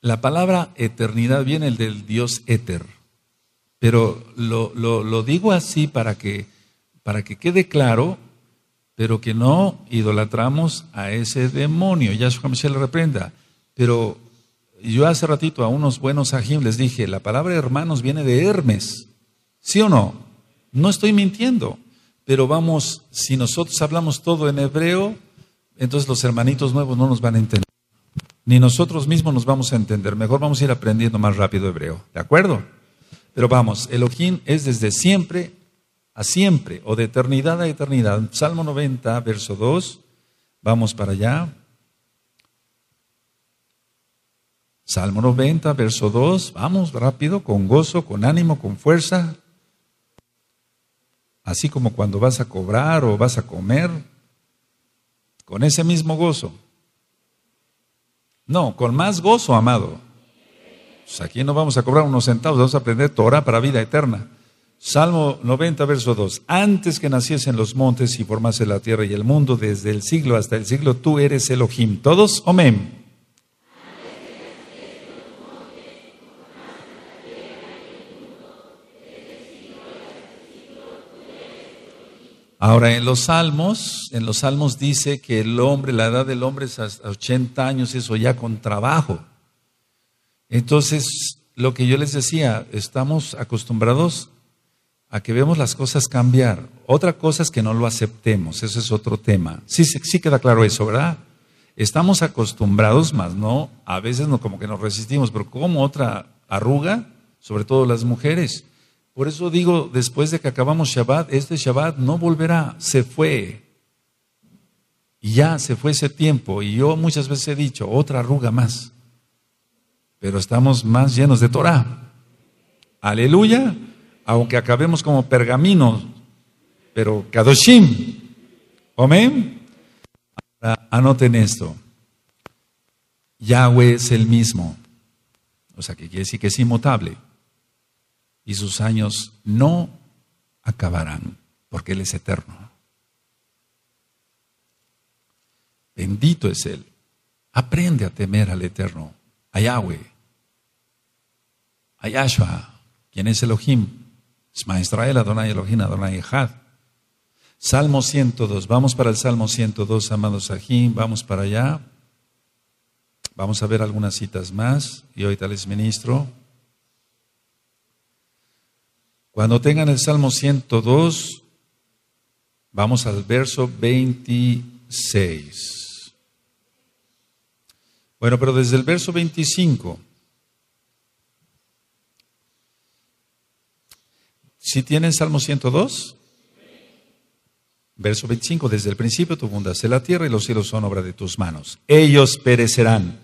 A: La palabra eternidad viene del Dios éter. Pero lo, lo digo así para que, para que quede claro pero que no idolatramos a ese demonio. Yahshua le reprenda. Pero yo hace ratito a unos buenos ajim les dije, la palabra hermanos viene de Hermes. ¿Sí o no? No estoy mintiendo. Pero vamos, si nosotros hablamos todo en hebreo, entonces los hermanitos nuevos no nos van a entender. Ni nosotros mismos nos vamos a entender. Mejor vamos a ir aprendiendo más rápido hebreo. ¿De acuerdo? Pero vamos, Elohim es desde siempre a siempre o de eternidad a eternidad. Salmo 90, verso 2. Vamos para allá. Salmo 90, verso 2. Vamos rápido, con gozo, con ánimo, con fuerza. Así como cuando vas a cobrar o vas a comer, con ese mismo gozo. No, con más gozo, amado. Pues aquí no vamos a cobrar unos centavos, vamos a aprender Torah para vida eterna. Salmo 90, verso 2. Antes que naciesen los montes y formase la tierra y el mundo, desde el siglo hasta el siglo, tú eres Elohim. Todos, amén. Ahora, en los salmos, en los salmos dice que el hombre, la edad del hombre es hasta 80 años, eso ya con trabajo. Entonces, lo que yo les decía, estamos acostumbrados a que vemos las cosas cambiar. Otra cosa es que no lo aceptemos, Ese es otro tema. Sí, sí queda claro eso, ¿verdad? Estamos acostumbrados, más no, a veces como que nos resistimos, pero como otra arruga, sobre todo las mujeres. Por eso digo, después de que acabamos Shabbat, este Shabbat no volverá, se fue. Y ya se fue ese tiempo. Y yo muchas veces he dicho, otra arruga más. Pero estamos más llenos de Torah. Aleluya aunque acabemos como pergaminos, pero Kadoshim. Amén. Anoten esto. Yahweh es el mismo. O sea, que quiere decir que es inmutable. Y sus años no acabarán, porque Él es eterno. Bendito es Él. Aprende a temer al Eterno, a Yahweh, a Yahshua, quien es Elohim, Israel, Adonai Elohim, Adonai Echad. Salmo 102. Vamos para el Salmo 102, amados Ajín. Vamos para allá. Vamos a ver algunas citas más y hoy tal es ministro. Cuando tengan el Salmo 102, vamos al verso 26. Bueno, pero desde el verso 25. Si tienes Salmo 102? Verso 25, desde el principio tú fundaste la tierra y los cielos son obra de tus manos. Ellos perecerán,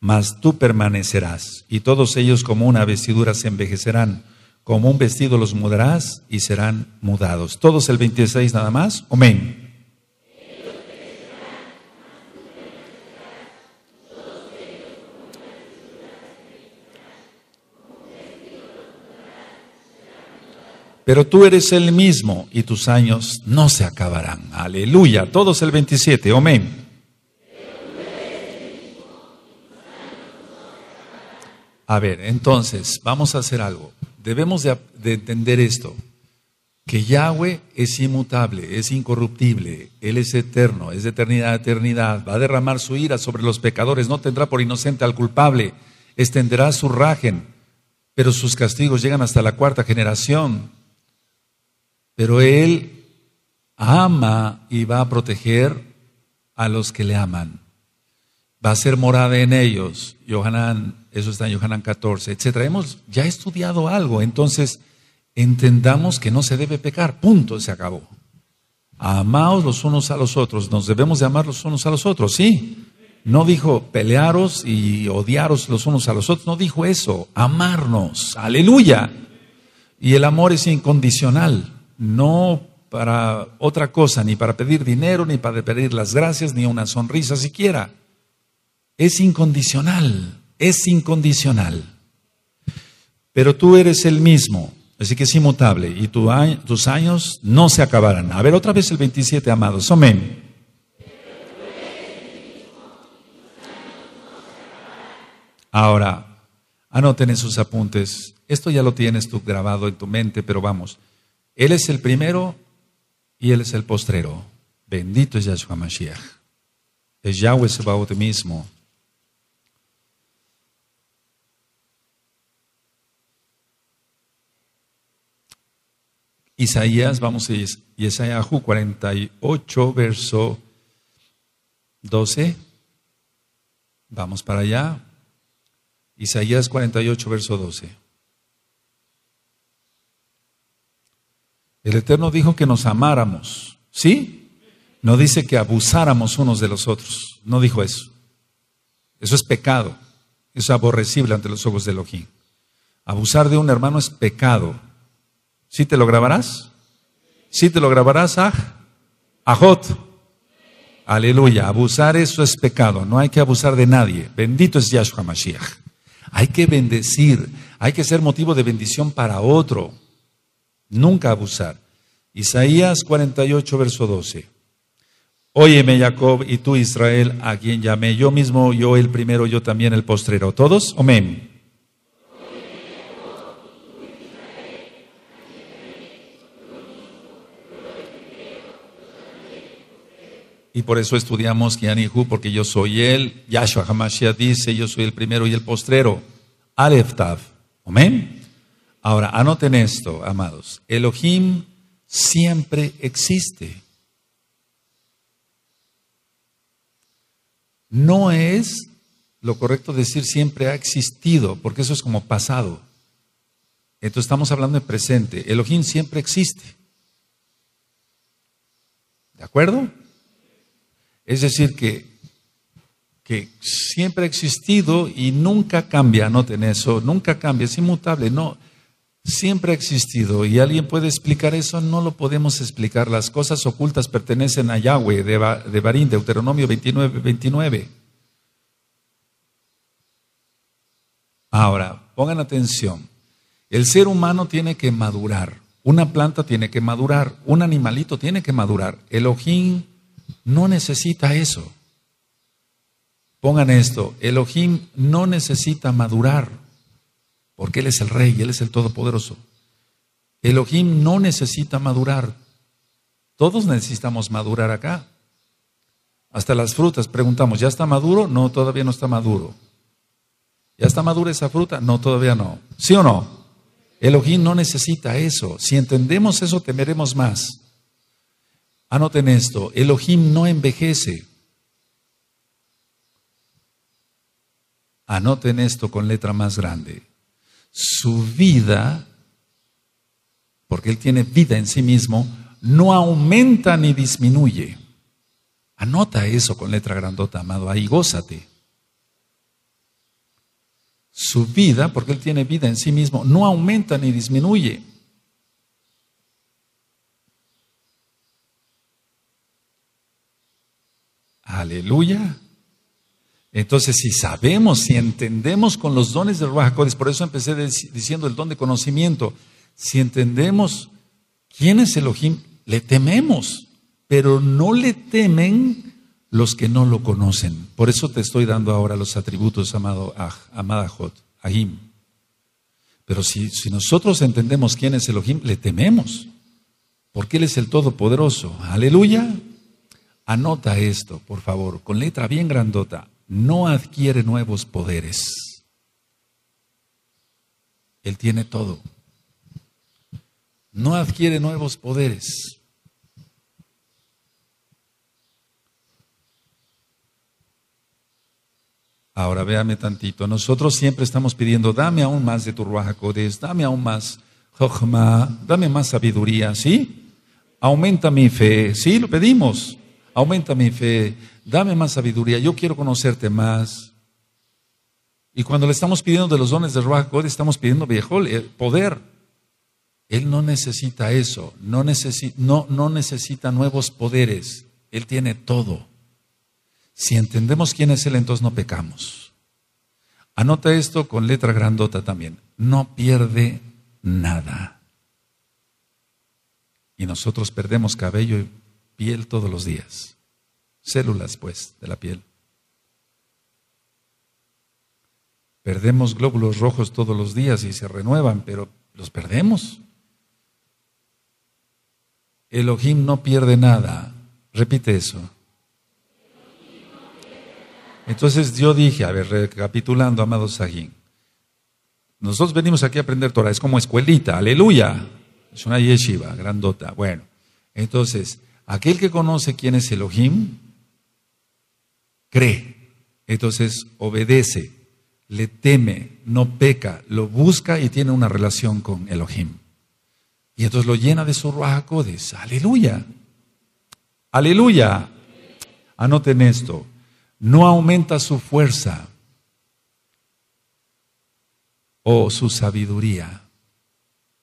A: mas tú permanecerás, y todos ellos como una vestidura se envejecerán, como un vestido los mudarás y serán mudados. Todos el 26 nada más. Amén. pero tú eres el mismo y tus años no se acabarán. Aleluya. Todos el 27, amén. A ver, entonces, vamos a hacer algo. Debemos de, entender esto, que Yahweh es inmutable, es incorruptible, Él es eterno, es de eternidad a eternidad, va a derramar su ira sobre los pecadores, no tendrá por inocente al culpable, extenderá su rajen, pero sus castigos llegan hasta la cuarta generación. Pero Él ama y va a proteger a los que le aman. Va a ser morada en ellos. Yohanan, eso está en Yohanan 14, etc. Hemos ya estudiado algo, entonces entendamos que no se debe pecar. Punto, se acabó. Amaos los unos a los otros, nos debemos de amar los unos a los otros, sí. No dijo pelearos y odiaros los unos a los otros, no dijo eso, amarnos, aleluya. Y el amor es incondicional no para otra cosa, ni para pedir dinero, ni para pedir las gracias, ni una sonrisa siquiera. Es incondicional, es incondicional. Pero tú eres el mismo, así que es inmutable, y tus años no se acabarán. A ver, otra vez el 27, amados. Amén. Ahora, anoten esos sus apuntes. Esto ya lo tienes tú grabado en tu mente, pero vamos. Él es el primero y Él es el postrero. Bendito es Yahshua Mashiach. Es Yahweh Sebaot mismo. Isaías, vamos a Isaías 48, verso 12. Vamos para allá. Isaías 48, verso 12. El Eterno dijo que nos amáramos, ¿sí? No dice que abusáramos unos de los otros, no dijo eso. Eso es pecado, es aborrecible ante los ojos de Elohim. Abusar de un hermano es pecado. ¿Sí te lo grabarás? ¿Sí te lo grabarás, Aj? Ajot. Aleluya, abusar eso es pecado, no hay que abusar de nadie. Bendito es Yahshua Mashiach. Hay que bendecir, hay que ser motivo de bendición para otro nunca abusar. Isaías 48, verso 12. Óyeme Jacob y tú Israel, a quien llamé yo mismo, yo el primero, yo también el postrero. ¿Todos? Amén. Y por eso estudiamos Kianihu, porque yo soy él. Yahshua Hamashiach dice, yo soy el primero y el postrero. Aleftav, Tav. Ahora, anoten esto, amados. Elohim siempre existe. No es lo correcto decir siempre ha existido, porque eso es como pasado. Entonces estamos hablando de presente. Elohim siempre existe. ¿De acuerdo? Es decir, que, que siempre ha existido y nunca cambia, anoten eso, nunca cambia, es inmutable. No, siempre ha existido y alguien puede explicar eso, no lo podemos explicar. Las cosas ocultas pertenecen a Yahweh de, de Barín, Deuteronomio 29, 29. Ahora, pongan atención. El ser humano tiene que madurar. Una planta tiene que madurar. Un animalito tiene que madurar. El ojín no necesita eso. Pongan esto. El ojín no necesita madurar porque Él es el Rey, Él es el Todopoderoso. Elohim no necesita madurar. Todos necesitamos madurar acá. Hasta las frutas, preguntamos, ¿ya está maduro? No, todavía no está maduro. ¿Ya está madura esa fruta? No, todavía no. ¿Sí o no? Elohim no necesita eso. Si entendemos eso, temeremos más. Anoten esto, Elohim no envejece. Anoten esto con letra más grande su vida, porque Él tiene vida en sí mismo, no aumenta ni disminuye. Anota eso con letra grandota, amado, ahí gózate. Su vida, porque Él tiene vida en sí mismo, no aumenta ni disminuye. Aleluya. Entonces, si sabemos, si entendemos con los dones del Ruach por eso empecé diciendo el don de conocimiento, si entendemos quién es Elohim, le tememos, pero no le temen los que no lo conocen. Por eso te estoy dando ahora los atributos, amado Aj, amada Jot, Ahim. Pero si, si nosotros entendemos quién es Elohim, le tememos, porque Él es el Todopoderoso. Aleluya. Anota esto, por favor, con letra bien grandota no adquiere nuevos poderes. Él tiene todo. No adquiere nuevos poderes. Ahora véame tantito. Nosotros siempre estamos pidiendo, dame aún más de tu Ruajacodes, dame aún más Jojma. dame más sabiduría, ¿sí? Aumenta mi fe, ¿sí? Lo pedimos. Aumenta mi fe, dame más sabiduría, yo quiero conocerte más. Y cuando le estamos pidiendo de los dones de Ruach estamos pidiendo viejo poder. Él no necesita eso, no, no, no necesita nuevos poderes, Él tiene todo. Si entendemos quién es Él, entonces no pecamos. Anota esto con letra grandota también. No pierde nada. Y nosotros perdemos cabello y piel todos los días células, pues, de la piel. Perdemos glóbulos rojos todos los días y se renuevan, pero los perdemos. Elohim no pierde nada. Repite eso. Entonces yo dije, a ver, recapitulando, amado Sahin, nosotros venimos aquí a aprender Torah, es como escuelita, aleluya. Es una yeshiva grandota. Bueno, entonces, aquel que conoce quién es Elohim, cree, entonces obedece, le teme, no peca, lo busca y tiene una relación con Elohim. Y entonces lo llena de su Ruajacodes. Aleluya. Aleluya. Anoten esto. No aumenta su fuerza o su sabiduría.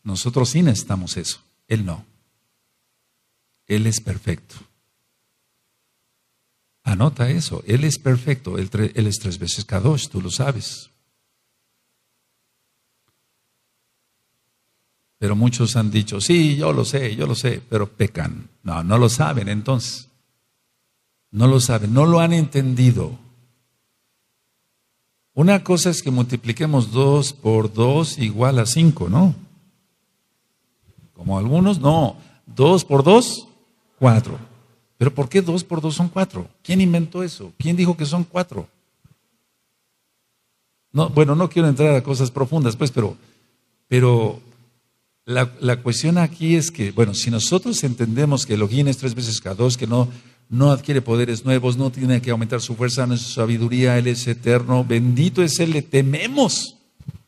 A: Nosotros sí necesitamos eso. Él no. Él es perfecto. Anota eso. Él es perfecto. Él, es tres veces cada dos. tú lo sabes. Pero muchos han dicho, sí, yo lo sé, yo lo sé, pero pecan. No, no lo saben entonces. No lo saben, no lo han entendido. Una cosa es que multipliquemos dos por dos igual a cinco, ¿no? Como algunos, no. Dos por dos, cuatro. Pero ¿por qué dos por dos son cuatro? ¿Quién inventó eso? ¿Quién dijo que son cuatro? No, bueno, no quiero entrar a cosas profundas, pues, pero, pero la, cuestión aquí es que, bueno, si nosotros entendemos que Elohim es tres veces cada dos, que no, no adquiere poderes nuevos, no tiene que aumentar su fuerza, no es su sabiduría, Él es eterno, bendito es Él, le tememos,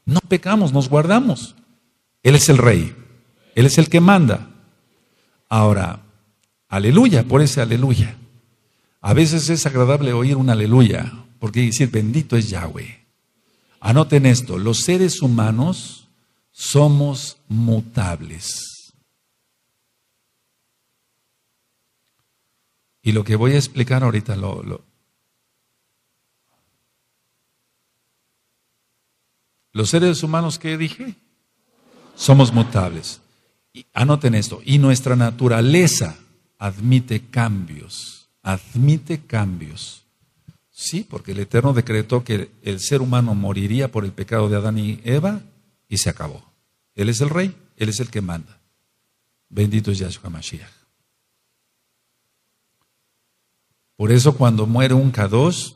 A: no pecamos, nos guardamos. Él es el rey, Él es el que manda. Ahora, Aleluya, por ese aleluya. A veces es agradable oír un aleluya, porque decir bendito es Yahweh. Anoten esto, los seres humanos somos mutables. Y lo que voy a explicar ahorita lo, Los seres humanos, ¿qué dije? Somos mutables. anoten esto. Y nuestra naturaleza admite cambios, admite cambios. Sí, porque el Eterno decretó que el ser humano moriría por el pecado de Adán y Eva y se acabó. Él es el rey, Él es el que manda. Bendito es Yahshua Mashiach. Por eso cuando muere un K2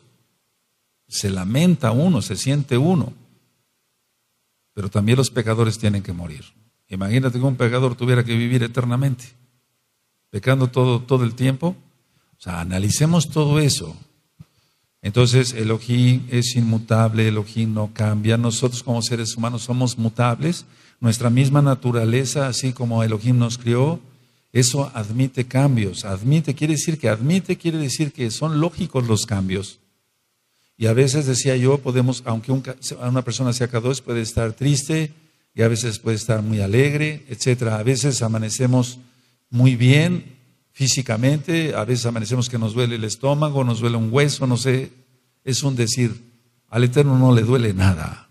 A: se lamenta uno, se siente uno. Pero también los pecadores tienen que morir. Imagínate que un pecador tuviera que vivir eternamente pecando todo, todo el tiempo? O sea, analicemos todo eso. Entonces, Elohim es inmutable, Elohim no cambia. Nosotros como seres humanos somos mutables. Nuestra misma naturaleza, así como Elohim nos crió, eso admite cambios. Admite quiere decir que admite, quiere decir que son lógicos los cambios. Y a veces decía yo, podemos, aunque una persona sea cada puede estar triste y a veces puede estar muy alegre, etcétera. A veces amanecemos muy bien físicamente, a veces amanecemos que nos duele el estómago, nos duele un hueso, no sé, es un decir, al Eterno no le duele nada.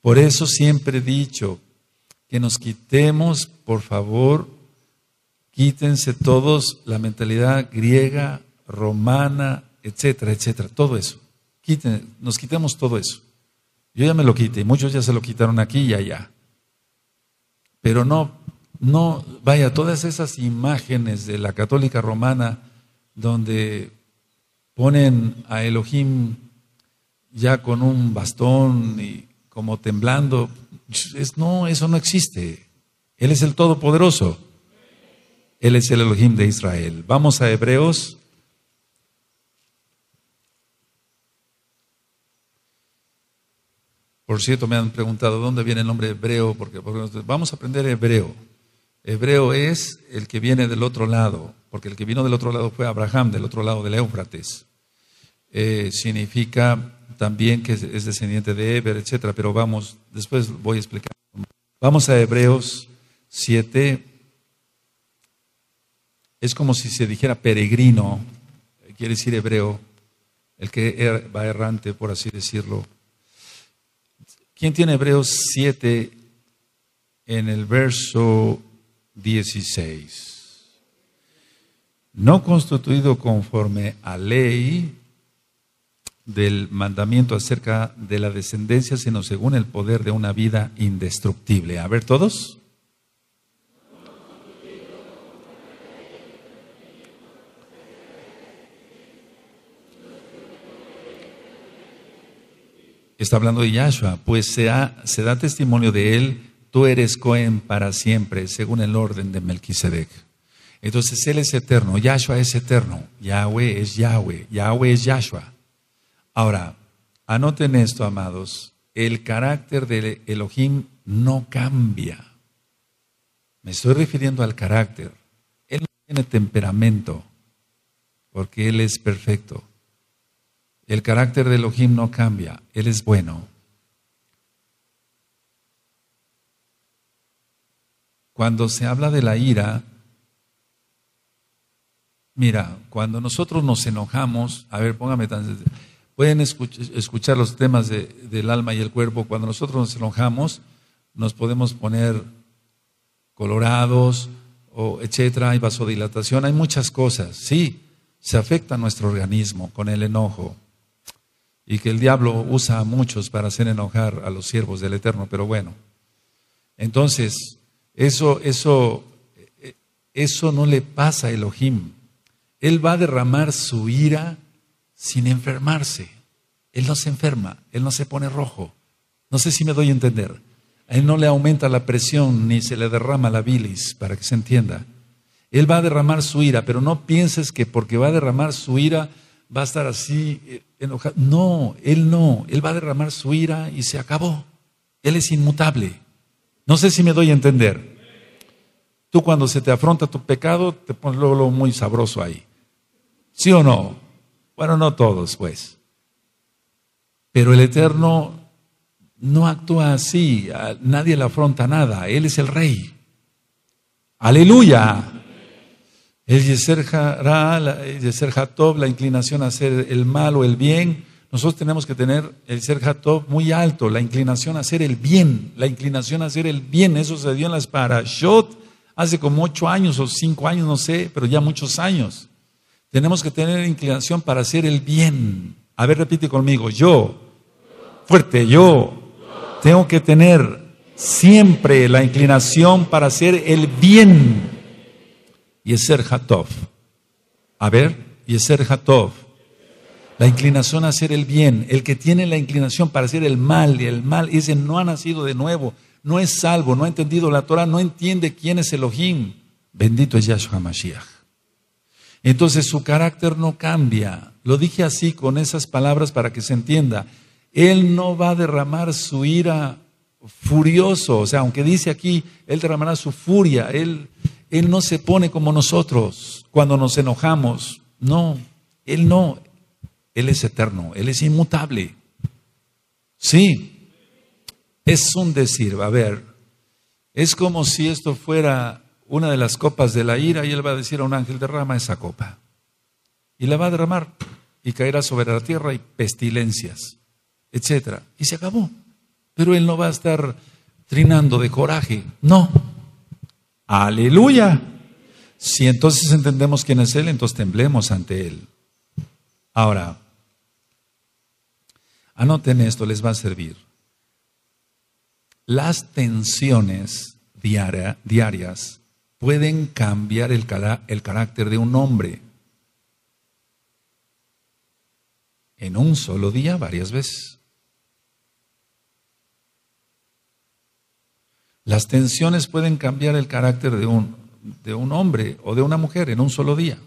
A: Por eso siempre he dicho que nos quitemos, por favor, quítense todos la mentalidad griega, romana, etcétera, etcétera, todo eso. nos quitemos todo eso. Yo ya me lo quité, muchos ya se lo quitaron aquí y allá. Pero no no, vaya, todas esas imágenes de la católica romana donde ponen a Elohim ya con un bastón y como temblando, es, no, eso no existe. Él es el Todopoderoso. Él es el Elohim de Israel. Vamos a Hebreos. Por cierto, me han preguntado dónde viene el nombre hebreo, porque, porque vamos a aprender hebreo. Hebreo es el que viene del otro lado, porque el que vino del otro lado fue Abraham, del otro lado del Éufrates. Eh, significa también que es descendiente de Eber, etc. pero vamos, después voy a explicar. Vamos a Hebreos 7. Es como si se dijera peregrino, quiere decir hebreo, el que er, va errante, por así decirlo. ¿Quién tiene Hebreos 7 en el verso 16. No constituido conforme a ley del mandamiento acerca de la descendencia, sino según el poder de una vida indestructible. A ver todos. Está hablando de Yahshua, pues se, se da testimonio de él tú eres Cohen para siempre, según el orden de Melquisedec. Entonces Él es eterno, Yahshua es eterno, Yahweh es Yahweh, Yahweh es Yahshua. Ahora, anoten esto, amados, el carácter de Elohim no cambia. Me estoy refiriendo al carácter. Él no tiene temperamento, porque Él es perfecto. El carácter de Elohim no cambia, Él es bueno, Cuando se habla de la ira, mira, cuando nosotros nos enojamos, a ver, póngame tan... Pueden escuchar los temas del alma y el cuerpo. Cuando nosotros nos enojamos, nos podemos poner colorados, o etcétera, hay vasodilatación, hay muchas cosas. Sí, se afecta nuestro organismo con el enojo. Y que el diablo usa a muchos para hacer enojar a los siervos del Eterno, pero bueno. Entonces, eh, eso, no le pasa a Elohim. Él va a derramar su ira sin enfermarse. Él no se enferma, él no se pone rojo. No sé si me doy a entender. A él no le aumenta la presión ni se le derrama la bilis, para que se entienda. Él va a derramar su ira, pero no pienses que porque va a derramar su ira va a estar así eh, enojado. No, él no. Él va a derramar su ira y se acabó. Él es inmutable. No sé si me doy a entender. Tú cuando se te afronta tu pecado, te pones luego, lo muy sabroso ahí. ¿Sí o no? Bueno, no todos, pues. Pero el Eterno no actúa así, nadie le afronta nada, Él es el Rey. Aleluya. El Yeser Jatob, la inclinación a hacer el mal o el bien, nosotros tenemos que tener el ser hatov muy alto, la inclinación a hacer el bien, la inclinación a hacer el bien. Eso se dio en las Parashot hace como ocho años o cinco años, no sé, pero ya muchos años. Tenemos que tener inclinación para hacer el bien. A ver, repite conmigo, yo, fuerte, yo, tengo que tener siempre la inclinación para hacer el bien. Y es ser Hatov. A ver, y es ser Hatov la inclinación a hacer el bien. El que tiene la inclinación para hacer el mal y el mal, dice, no ha nacido de nuevo, no es salvo, no ha entendido la Torah, no entiende quién es Elohim. Bendito es Yahshua Mashiach. Entonces su carácter no cambia. Lo dije así con esas palabras para que se entienda. Él no va a derramar su ira furioso. O sea, aunque dice aquí, Él derramará su furia. Él, él no se pone como nosotros cuando nos enojamos. No, Él no. Él es eterno, Él es inmutable. Sí, es un decir, a ver, es como si esto fuera una de las copas de la ira y Él va a decir a un ángel, derrama esa copa. Y la va a derramar y caerá sobre la tierra y pestilencias, etc. Y se acabó. Pero Él no va a estar trinando de coraje, no. Aleluya. Si entonces entendemos quién es Él, entonces temblemos ante Él. Ahora, Anoten esto, les va a servir. Las tensiones diarias pueden cambiar el, carácter de un hombre en un solo día varias veces. Las tensiones pueden cambiar el carácter de un, de un hombre o de una mujer en un solo día.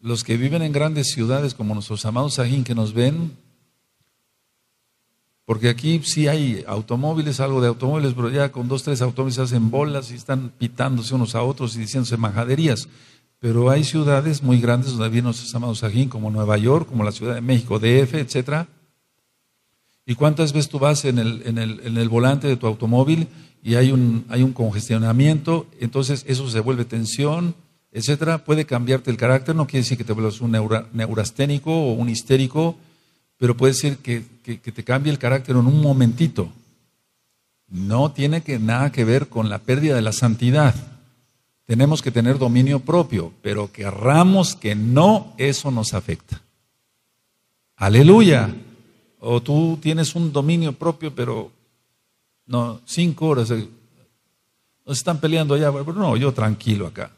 A: Los que viven en grandes ciudades como nuestros amados Sajín que nos ven, porque aquí sí hay automóviles, algo de automóviles, pero ya con dos, tres automóviles hacen bolas y están pitándose unos a otros y diciéndose majaderías. Pero hay ciudades muy grandes donde vienen los amados Sajín, como Nueva York, como la Ciudad de México, DF, etcétera. ¿Y cuántas veces tú vas en el, en el, en el volante de tu automóvil y hay un, hay un congestionamiento? Entonces eso se vuelve tensión, etcétera. Puede cambiarte el carácter, no quiere decir que te vuelvas un neurasténico o un histérico, pero puede ser que, te cambie el carácter en un momentito. No tiene que, nada que ver con la pérdida de la santidad. Tenemos que tener dominio propio, pero querramos que no, eso nos afecta. Aleluya. O tú tienes un dominio propio, pero no, cinco horas. Eh, no se están peleando allá, pero no, yo tranquilo acá.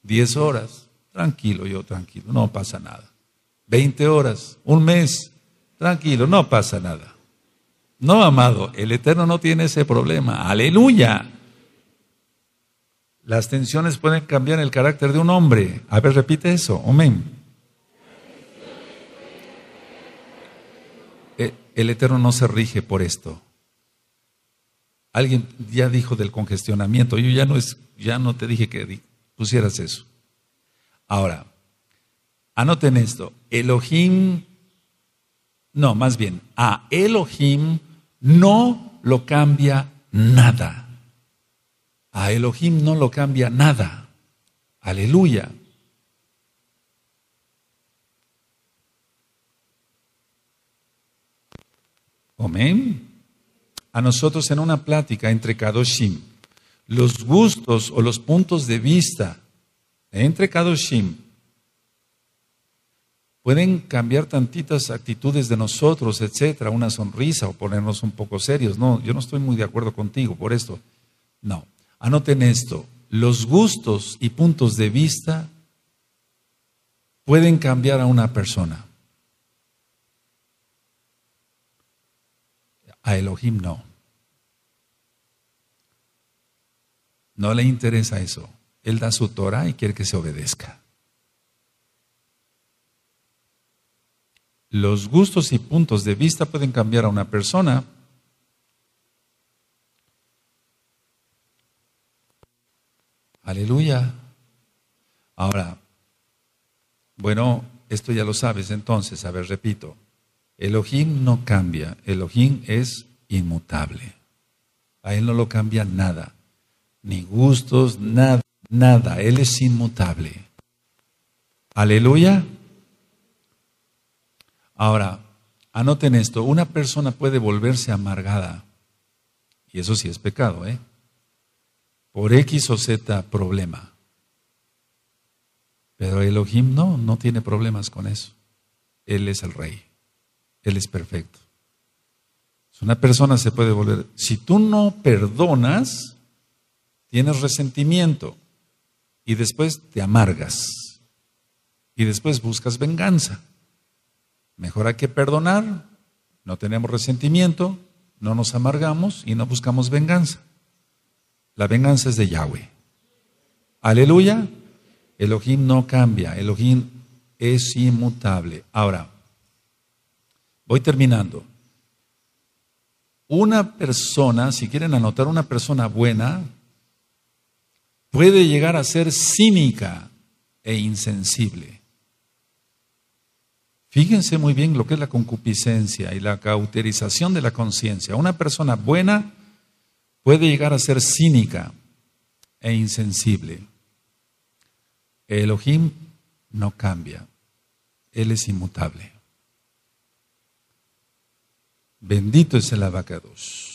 A: Diez horas, tranquilo, yo tranquilo, no pasa nada. Veinte horas, un mes, Tranquilo, no pasa nada. No, amado, el Eterno no tiene ese problema. Aleluya. Las tensiones pueden cambiar el carácter de un hombre. A ver, repite eso. Amén. Eh, el Eterno no se rige por esto. Alguien ya dijo del congestionamiento. Yo ya no, es, ya no te dije que pusieras eso. Ahora, anoten esto. Elohim no, más bien, a Elohim no lo cambia nada. A Elohim no lo cambia nada. Aleluya. Amén. A nosotros en una plática entre Kadoshim, los gustos o los puntos de vista entre Kadoshim pueden cambiar tantitas actitudes de nosotros, etcétera, una sonrisa o ponernos un poco serios. No, yo no estoy muy de acuerdo contigo por esto. No, anoten esto. Los gustos y puntos de vista pueden cambiar a una persona. A Elohim no. No le interesa eso. Él da su Torah y quiere que se obedezca. los gustos y puntos de vista pueden cambiar a una persona. Aleluya. Ahora, bueno, esto ya lo sabes entonces, a ver, repito, Elohim no cambia, Elohim es inmutable. A él no lo cambia nada, ni gustos, nada, nada, él es inmutable. Aleluya. Ahora, anoten esto, una persona puede volverse amargada, y eso sí es pecado, ¿eh? Por X o Z problema. Pero Elohim no, no tiene problemas con eso. Él es el rey, Él es perfecto. Una persona se puede volver, si tú no perdonas, tienes resentimiento y después te amargas y después buscas venganza. Mejor hay que perdonar, no tenemos resentimiento, no nos amargamos y no buscamos venganza. La venganza es de Yahweh. Aleluya. Elohim no cambia, Elohim es inmutable. Ahora, voy terminando. Una persona, si quieren anotar una persona buena, puede llegar a ser cínica e insensible. Fíjense muy bien lo que es la concupiscencia y la cauterización de la conciencia. Una persona buena puede llegar a ser cínica e insensible. Elohim no cambia, Él es inmutable. Bendito es el abacados.